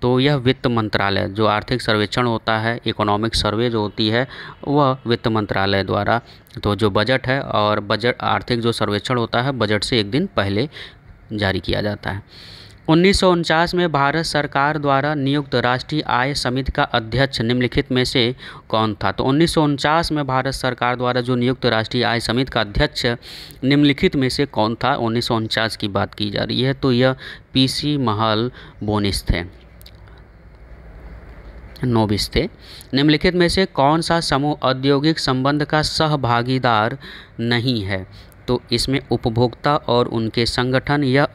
तो यह वित्त मंत्रालय जो आर्थिक सर्वेक्षण होता है इकोनॉमिक सर्वे जो होती है वह वित्त मंत्रालय द्वारा तो जो बजट है और बजट आर्थिक जो सर्वेक्षण होता है बजट से एक दिन पहले जारी किया जाता है उन्नीस में भारत सरकार द्वारा नियुक्त राष्ट्रीय आय समिति का अध्यक्ष निम्नलिखित में से कौन था तो उन्नीस में भारत सरकार द्वारा जो नियुक्त राष्ट्रीय आय समिति का अध्यक्ष निम्नलिखित में से कौन था उन्नीस की बात की जा रही है तो यह पीसी महल बोनिस थे नोबिस थे निम्नलिखित में से कौन सा समूह औद्योगिक संबंध का सहभागीदार नहीं है तो इसमें उपभोक्ता और उनके संगठन या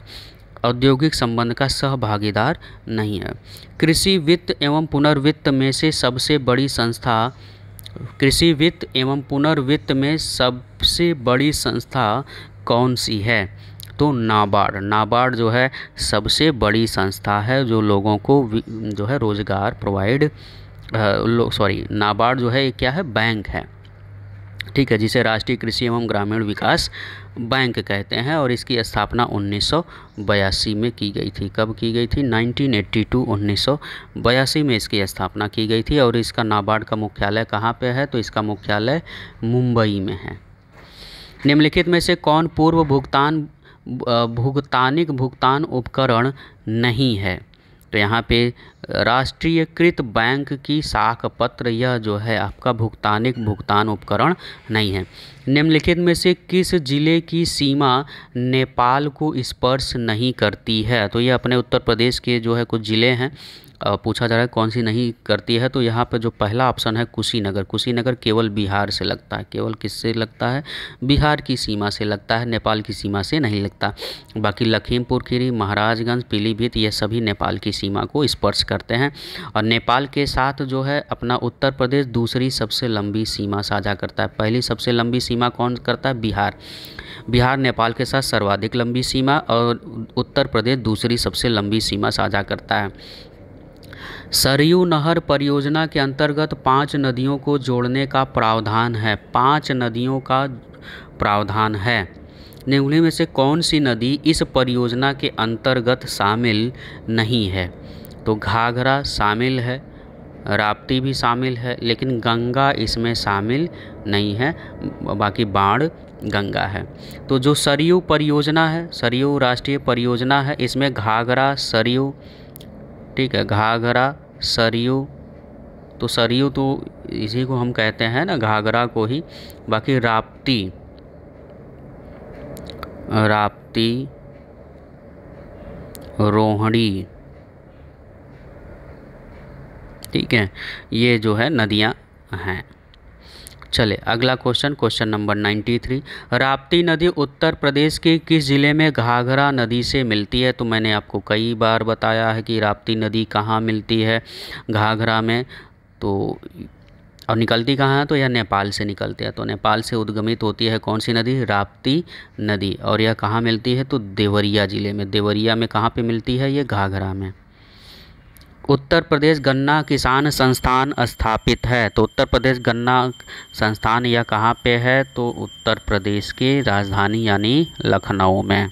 औद्योगिक संबंध का सहभागीदार नहीं है कृषि वित्त एवं पुनर्वित्त में से सबसे बड़ी संस्था कृषि वित्त एवं पुनर्वित्त में सबसे बड़ी संस्था कौन सी है तो नाबार्ड नाबार्ड जो है सबसे बड़ी संस्था है जो लोगों को जो है रोज़गार प्रोवाइड सॉरी नाबार्ड जो है क्या है बैंक है ठीक है जिसे राष्ट्रीय कृषि एवं ग्रामीण विकास बैंक कहते हैं और इसकी स्थापना उन्नीस में की गई थी कब की गई थी 1982 1982 में इसकी स्थापना की गई थी और इसका नाबार्ड का मुख्यालय कहाँ पे है तो इसका मुख्यालय मुंबई में है निम्नलिखित में से कौन पूर्व भुगतान भुगतानिक भुगतान उपकरण नहीं है तो यहाँ पे राष्ट्रीयकृत बैंक की साख पत्र यह जो है आपका भुगतानिक भुगतान उपकरण नहीं है निम्नलिखित में से किस जिले की सीमा नेपाल को स्पर्श नहीं करती है तो ये अपने उत्तर प्रदेश के जो है कुछ ज़िले हैं पूछा जा रहा है कौन सी नहीं करती है तो यहाँ पर जो पहला ऑप्शन है कुशीनगर कुशीनगर केवल बिहार से लगता है केवल किससे लगता है बिहार की सीमा से लगता है नेपाल की सीमा से नहीं लगता बाकी लखीमपुर खीरी महाराजगंज पीलीभीत ये सभी नेपाल की सीमा को स्पर्श करते हैं और नेपाल के साथ जो है अपना उत्तर प्रदेश दूसरी सबसे लंबी सीमा साझा करता है पहली सबसे लंबी सीमा कौन करता है बिहार बिहार नेपाल के साथ सर्वाधिक लंबी सीमा और उत्तर प्रदेश दूसरी सबसे लंबी सीमा साझा करता है सरयू नहर परियोजना के अंतर्गत पांच नदियों को जोड़ने का प्रावधान है पांच नदियों का प्रावधान है निम्नलिखित में से कौन सी नदी इस परियोजना के अंतर्गत शामिल नहीं है तो घाघरा शामिल है राप्ती भी शामिल है लेकिन गंगा इसमें शामिल नहीं है बाकी बाढ़ गंगा है तो जो सरयू परियोजना है सरयू राष्ट्रीय परियोजना है इसमें घाघरा सरयू ठीक है घाघरा सरयू तो सरयू तो इसी को हम कहते हैं ना घाघरा को ही बाकी राप्ती राप्ती रोहड़ी ठीक है ये जो है नदियाँ हैं चले अगला क्वेश्चन क्वेश्चन नंबर 93 राप्ती नदी उत्तर प्रदेश के किस ज़िले में घाघरा नदी से मिलती है तो मैंने आपको कई बार बताया है कि राप्ती नदी कहाँ मिलती है घाघरा में तो और निकलती कहाँ है तो यह नेपाल से निकलती है तो नेपाल से उद्गमित होती है कौन सी नदी राप्ती नदी और यह कहाँ मिलती है तो देवरिया ज़िले में देवरिया में कहाँ पे मिलती है ये घाघरा में उत्तर प्रदेश गन्ना किसान संस्थान स्थापित है तो उत्तर प्रदेश गन्ना संस्थान यह कहाँ पे है तो उत्तर प्रदेश की राजधानी यानी लखनऊ में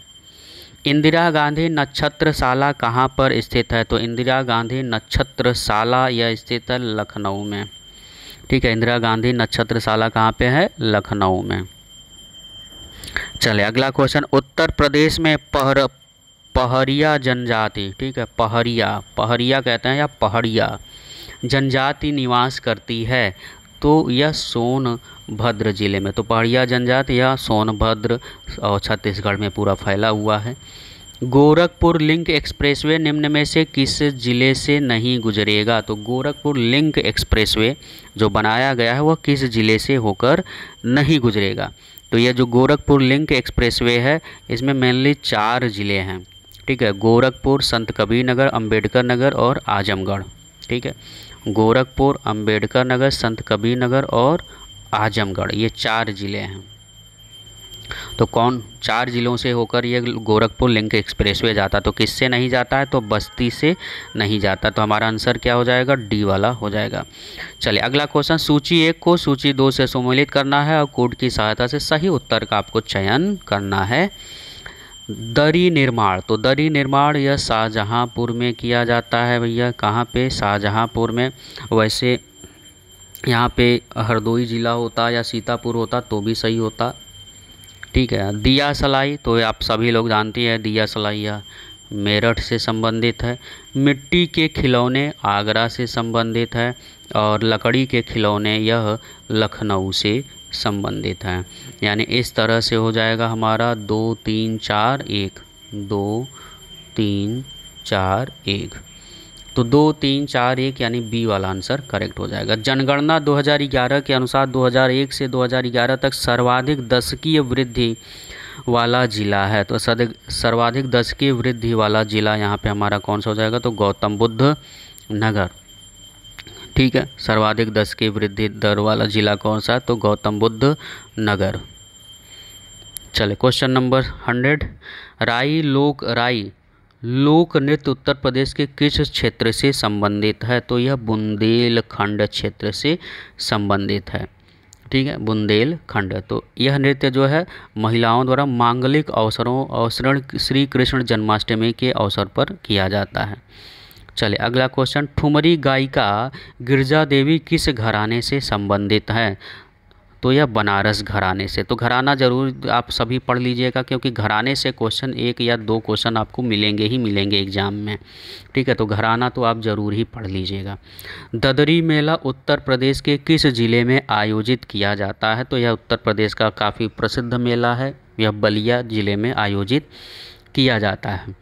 इंदिरा गांधी नक्षत्रशाला कहाँ पर स्थित है तो इंदिरा गांधी नक्षत्रशाला यह स्थित है लखनऊ में ठीक है इंदिरा गांधी नक्षत्रशाला कहाँ पे है लखनऊ में चले अगला क्वेश्चन उत्तर प्रदेश में पहर पहरिया जनजाति ठीक है पहरिया पहरिया कहते हैं या पहड़िया जनजाति निवास करती है तो यह सोनभद्र जिले में तो पहड़िया जनजाति यह सोनभद्र और छत्तीसगढ़ में पूरा फैला हुआ है गोरखपुर लिंक एक्सप्रेसवे निम्न में से किस जिले से नहीं गुजरेगा तो गोरखपुर लिंक एक्सप्रेसवे जो बनाया गया है वह किस जिले से होकर नहीं गुजरेगा तो यह जो गोरखपुर लिंक एक्सप्रेसवे है इसमें मेनली चार ज़िले हैं ठीक है गोरखपुर संत कबीर नगर अम्बेडकर नगर और आजमगढ़ ठीक है गोरखपुर अम्बेडकर नगर संत कबीर नगर और आजमगढ़ ये चार ज़िले हैं तो कौन चार ज़िलों से होकर ये गोरखपुर लिंक एक्सप्रेसवे जाता तो किससे नहीं जाता है तो बस्ती से नहीं जाता तो हमारा आंसर क्या हो जाएगा डी वाला हो जाएगा चलिए अगला क्वेश्चन सूची एक को सूची दो से सम्मिलित करना है और कोड की सहायता से सही उत्तर का आपको चयन करना है दरी निर्माण तो दरी निर्माण यह शाहजहाँपुर में किया जाता है भैया कहाँ पे शाहजहाँपुर में वैसे यहाँ पे हरदोई ज़िला होता या सीतापुर होता तो भी सही होता ठीक है दिया सलाई तो आप सभी लोग जानती हैं दिया सलाई यह मेरठ से संबंधित है मिट्टी के खिलौने आगरा से संबंधित है और लकड़ी के खिलौने यह लखनऊ से संबंधित है यानी इस तरह से हो जाएगा हमारा दो तीन चार एक दो तीन चार एक तो दो तीन चार एक यानी बी वाला आंसर करेक्ट हो जाएगा जनगणना 2011 के अनुसार 2001 से 2011 तक सर्वाधिक दशकीय वृद्धि वाला जिला है तो सर्वाधिक दशकीय वृद्धि वाला जिला यहाँ पे हमारा कौन सा हो जाएगा तो गौतम बुद्ध नगर ठीक है सर्वाधिक दस की वृद्धि दर वाला जिला कौन सा तो गौतम बुद्ध नगर चले क्वेश्चन नंबर हंड्रेड राई लोक राई लोक नृत्य उत्तर प्रदेश के किस क्षेत्र से संबंधित है तो यह बुंदेलखंड क्षेत्र से संबंधित है ठीक है बुंदेलखंड तो यह नृत्य जो है महिलाओं द्वारा मांगलिक अवसरों अवसरण श्री कृष्ण जन्माष्टमी के अवसर पर किया जाता है चले अगला क्वेश्चन ठुमरी गायिका गिरजा देवी किस घराने से संबंधित है तो यह बनारस घराने से तो घराना जरूर आप सभी पढ़ लीजिएगा क्योंकि घराने से क्वेश्चन एक या दो क्वेश्चन आपको मिलेंगे ही मिलेंगे एग्जाम में ठीक है तो घराना तो आप ज़रूर ही पढ़ लीजिएगा ददरी मेला उत्तर प्रदेश के किस ज़िले में आयोजित किया जाता है तो यह उत्तर प्रदेश का काफ़ी प्रसिद्ध मेला है यह बलिया ज़िले में आयोजित किया जाता है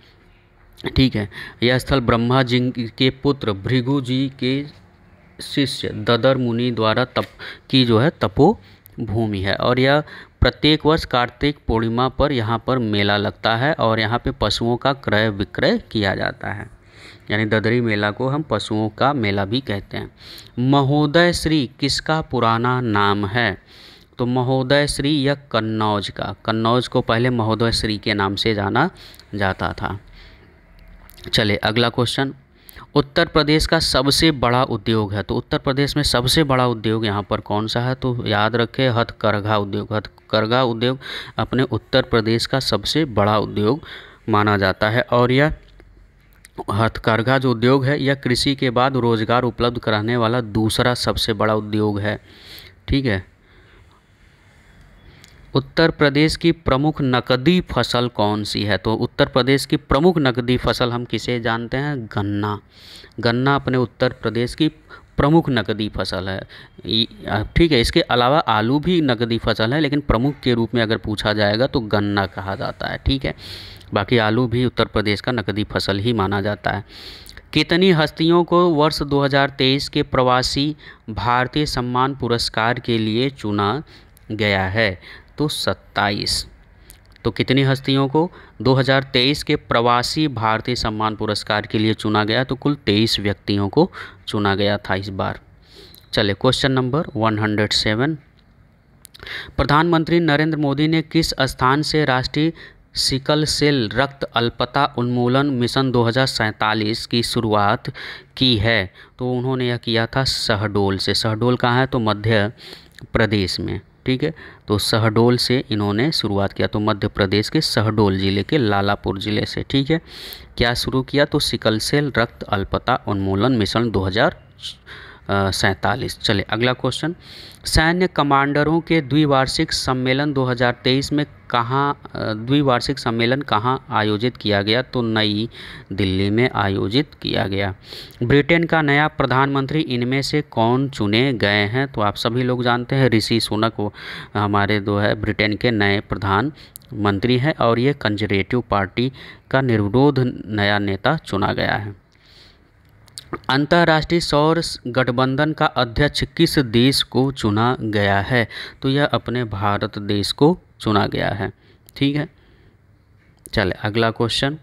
ठीक है यह स्थल ब्रह्मा जी के पुत्र भृगु जी के शिष्य ददर मुनि द्वारा तप की जो है तपो भूमि है और यह प्रत्येक वर्ष कार्तिक पूर्णिमा पर यहाँ पर मेला लगता है और यहाँ पे पशुओं का क्रय विक्रय किया जाता है यानी ददरी मेला को हम पशुओं का मेला भी कहते हैं महोदय श्री किसका पुराना नाम है तो महोदय श्री या कन्नौज का कन्नौज को पहले महोदय श्री के नाम से जाना जाता था चले अगला क्वेश्चन उत्तर प्रदेश का सबसे बड़ा उद्योग है तो उत्तर प्रदेश में सबसे बड़ा उद्योग यहाँ पर कौन सा है तो याद रखें हथकरघा उद्योग हथकरघा उद्योग अपने उत्तर प्रदेश का सबसे बड़ा उद्योग माना जाता है और यह हथकरघा जो उद्योग है यह कृषि के बाद रोजगार उपलब्ध कराने वाला दूसरा सबसे बड़ा उद्योग है ठीक है उत्तर प्रदेश की प्रमुख नकदी फसल कौन सी है तो उत्तर प्रदेश की प्रमुख नकदी फसल हम किसे जानते हैं गन्ना गन्ना अपने उत्तर प्रदेश की प्रमुख नकदी फसल है ठीक है इसके अलावा आलू भी नकदी फसल है लेकिन प्रमुख के रूप में अगर पूछा जाएगा तो गन्ना कहा जाता है ठीक है बाकी आलू भी उत्तर प्रदेश का नकदी फसल ही माना जाता है कितनी हस्तियों को वर्ष 2023 के प्रवासी भारतीय सम्मान पुरस्कार के लिए चुना गया है तो सत्ताईस तो कितनी हस्तियों को 2023 के प्रवासी भारतीय सम्मान पुरस्कार के लिए चुना गया तो कुल 23 व्यक्तियों को चुना गया था इस बार चले क्वेश्चन नंबर 107 प्रधानमंत्री नरेंद्र मोदी ने किस स्थान से राष्ट्रीय सिकल सेल रक्त अल्पता उन्मूलन मिशन 2047 की शुरुआत की है तो उन्होंने यह किया था शहडोल से शहडोल कहाँ है तो मध्य प्रदेश में ठीक है तो शहडोल से इन्होंने शुरुआत किया तो मध्य प्रदेश के सहडोल ज़िले के लालापुर ज़िले से ठीक है क्या शुरू किया तो सिकल सेल रक्त अल्पता उन्मूलन मिशन 2000 सैंतालीस चले अगला क्वेश्चन सैन्य कमांडरों के द्विवार्षिक सम्मेलन 2023 में कहाँ द्विवार्षिक सम्मेलन कहाँ आयोजित किया गया तो नई दिल्ली में आयोजित किया गया ब्रिटेन का नया प्रधानमंत्री इनमें से कौन चुने गए हैं तो आप सभी लोग जानते हैं ऋषि सुनक हमारे जो है ब्रिटेन के नए प्रधान मंत्री हैं और ये कंजर्वेटिव पार्टी का निर्विरोध नया नेता चुना गया है अंतर्राष्ट्रीय सौर गठबंधन का अध्यक्ष किस देश को चुना गया है तो यह अपने भारत देश को चुना गया है ठीक है चले अगला क्वेश्चन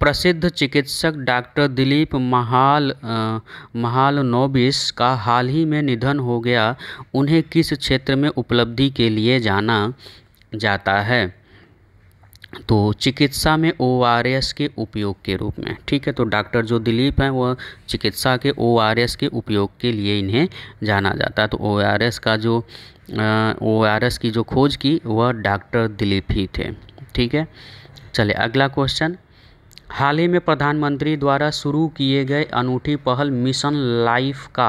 प्रसिद्ध चिकित्सक डॉक्टर दिलीप महाल आ, महाल नोबिस का हाल ही में निधन हो गया उन्हें किस क्षेत्र में उपलब्धि के लिए जाना जाता है तो चिकित्सा में ओ आर एस के उपयोग के रूप में ठीक है तो डॉक्टर जो दिलीप हैं वह चिकित्सा के ओ आर एस के उपयोग के लिए इन्हें जाना जाता है तो ओ आर एस का जो ओ आर एस की जो खोज की वह डॉक्टर दिलीप ही थे ठीक है चलिए अगला क्वेश्चन हाल ही में प्रधानमंत्री द्वारा शुरू किए गए अनूठी पहल मिशन लाइफ का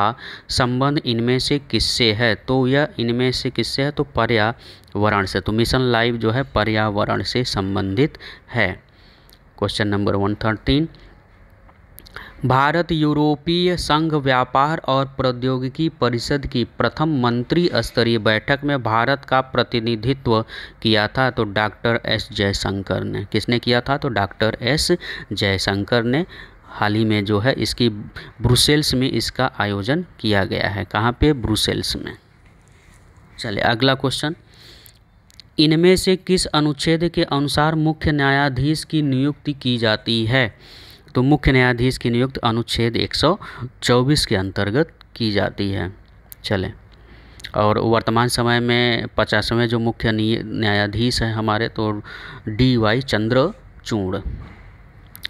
संबंध इनमें से किससे है तो यह इनमें से किससे है तो पर्यावरण से तो मिशन लाइफ जो है पर्यावरण से संबंधित है क्वेश्चन नंबर वन थर्टीन भारत यूरोपीय संघ व्यापार और प्रौद्योगिकी परिषद की प्रथम मंत्री स्तरीय बैठक में भारत का प्रतिनिधित्व किया था तो डॉक्टर एस जयशंकर ने किसने किया था तो डॉक्टर एस जयशंकर ने हाल ही में जो है इसकी ब्रुसेल्स में इसका आयोजन किया गया है कहाँ पे ब्रुसेल्स में चलिए अगला क्वेश्चन इनमें से किस अनुच्छेद के अनुसार मुख्य न्यायाधीश की नियुक्ति की जाती है तो मुख्य न्यायाधीश की नियुक्ति अनुच्छेद 124 के अंतर्गत की जाती है चलें और वर्तमान समय में पचासवें जो मुख्य न्यायाधीश हैं हमारे तो डी वाई चंद्रचूड़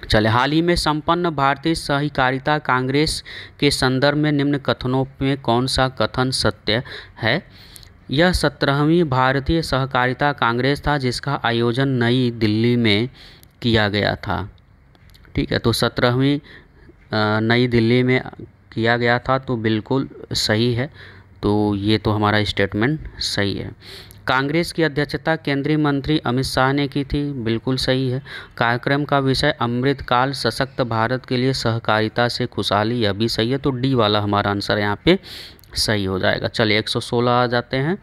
चले हाल ही में संपन्न भारतीय सहकारिता कांग्रेस के संदर्भ में निम्न कथनों में कौन सा कथन सत्य है यह सत्रहवीं भारतीय सहकारिता कांग्रेस था जिसका आयोजन नई दिल्ली में किया गया था ठीक है तो सत्रहवीं नई दिल्ली में किया गया था तो बिल्कुल सही है तो ये तो हमारा स्टेटमेंट सही है कांग्रेस की अध्यक्षता केंद्रीय मंत्री अमित शाह ने की थी बिल्कुल सही है कार्यक्रम का विषय अमृतकाल सशक्त भारत के लिए सहकारिता से खुशहाली यह भी सही है तो डी वाला हमारा आंसर यहाँ पे सही हो जाएगा चलिए 116 आ जाते हैं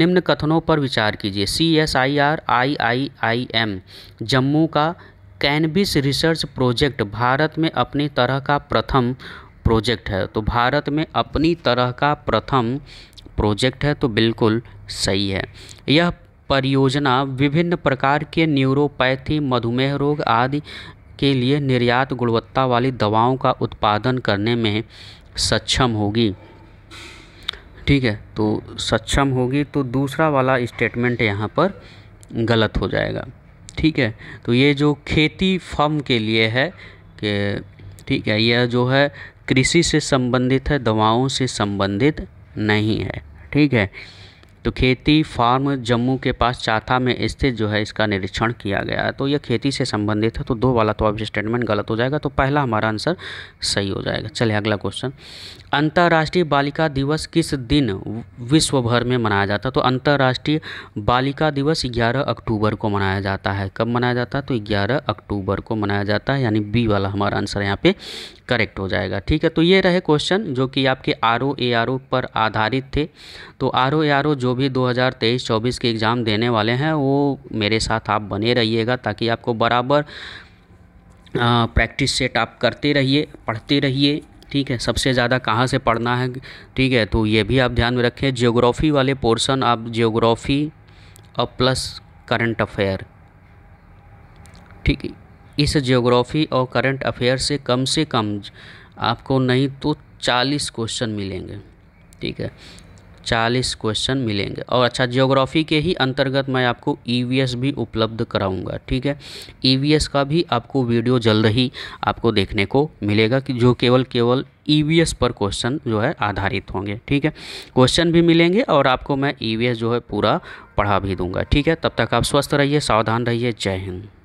निम्न कथनों पर विचार कीजिए C S I R I I I M Jammu का कैनबिस रिसर्च प्रोजेक्ट भारत में अपनी तरह का प्रथम प्रोजेक्ट है तो भारत में अपनी तरह का प्रथम प्रोजेक्ट है तो बिल्कुल सही है यह परियोजना विभिन्न प्रकार के न्यूरोपैथी मधुमेह रोग आदि के लिए निर्यात गुणवत्ता वाली दवाओं का उत्पादन करने में सक्षम होगी ठीक है तो सक्षम होगी तो दूसरा वाला स्टेटमेंट यहाँ पर गलत हो जाएगा ठीक है तो ये जो खेती फर्म के लिए है कि ठीक है यह जो है कृषि से संबंधित है दवाओं से संबंधित नहीं है ठीक है तो खेती फार्म जम्मू के पास चाथा में स्थित जो है इसका निरीक्षण किया गया है तो यह खेती से संबंधित है तो दो वाला तो ऑब्जेक्ट स्टेटमेंट गलत हो जाएगा तो पहला हमारा आंसर सही हो जाएगा चले अगला क्वेश्चन अंतर्राष्ट्रीय बालिका दिवस किस दिन विश्व भर में मनाया जाता है तो अंतर्राष्ट्रीय बालिका दिवस ग्यारह अक्टूबर को मनाया जाता है कब मनाया जाता है तो ग्यारह अक्टूबर को मनाया जाता है यानी बी वाला हमारा आंसर यहाँ पे करेक्ट हो जाएगा ठीक है तो ये रहे क्वेश्चन जो कि आपके R O A R O पर आधारित थे तो R O A R O जो भी 2023-24 के एग्ज़ाम देने वाले हैं वो मेरे साथ आप बने रहिएगा ताकि आपको बराबर प्रैक्टिस सेट आप करते रहिए पढ़ते रहिए ठीक है सबसे ज़्यादा कहाँ से पढ़ना है ठीक है तो ये भी आप ध्यान में रखें जियोग्राफी वाले पोर्शन आप जियोग्राफी और प्लस करंट अफेयर ठीक है इस ज्योग्राफी और करंट अफेयर से कम से कम आपको नहीं तो चालीस क्वेश्चन मिलेंगे ठीक है चालीस क्वेश्चन मिलेंगे और अच्छा ज्योग्राफी के ही अंतर्गत मैं आपको ई e भी उपलब्ध कराऊंगा ठीक है ई e का भी आपको वीडियो जल्द ही आपको देखने को मिलेगा कि जो केवल केवल ई e पर क्वेश्चन जो है आधारित होंगे ठीक है क्वेश्चन भी मिलेंगे और आपको मैं ई जो है पूरा पढ़ा भी दूंगा ठीक है तब तक आप स्वस्थ रहिए सावधान रहिए जय हिंद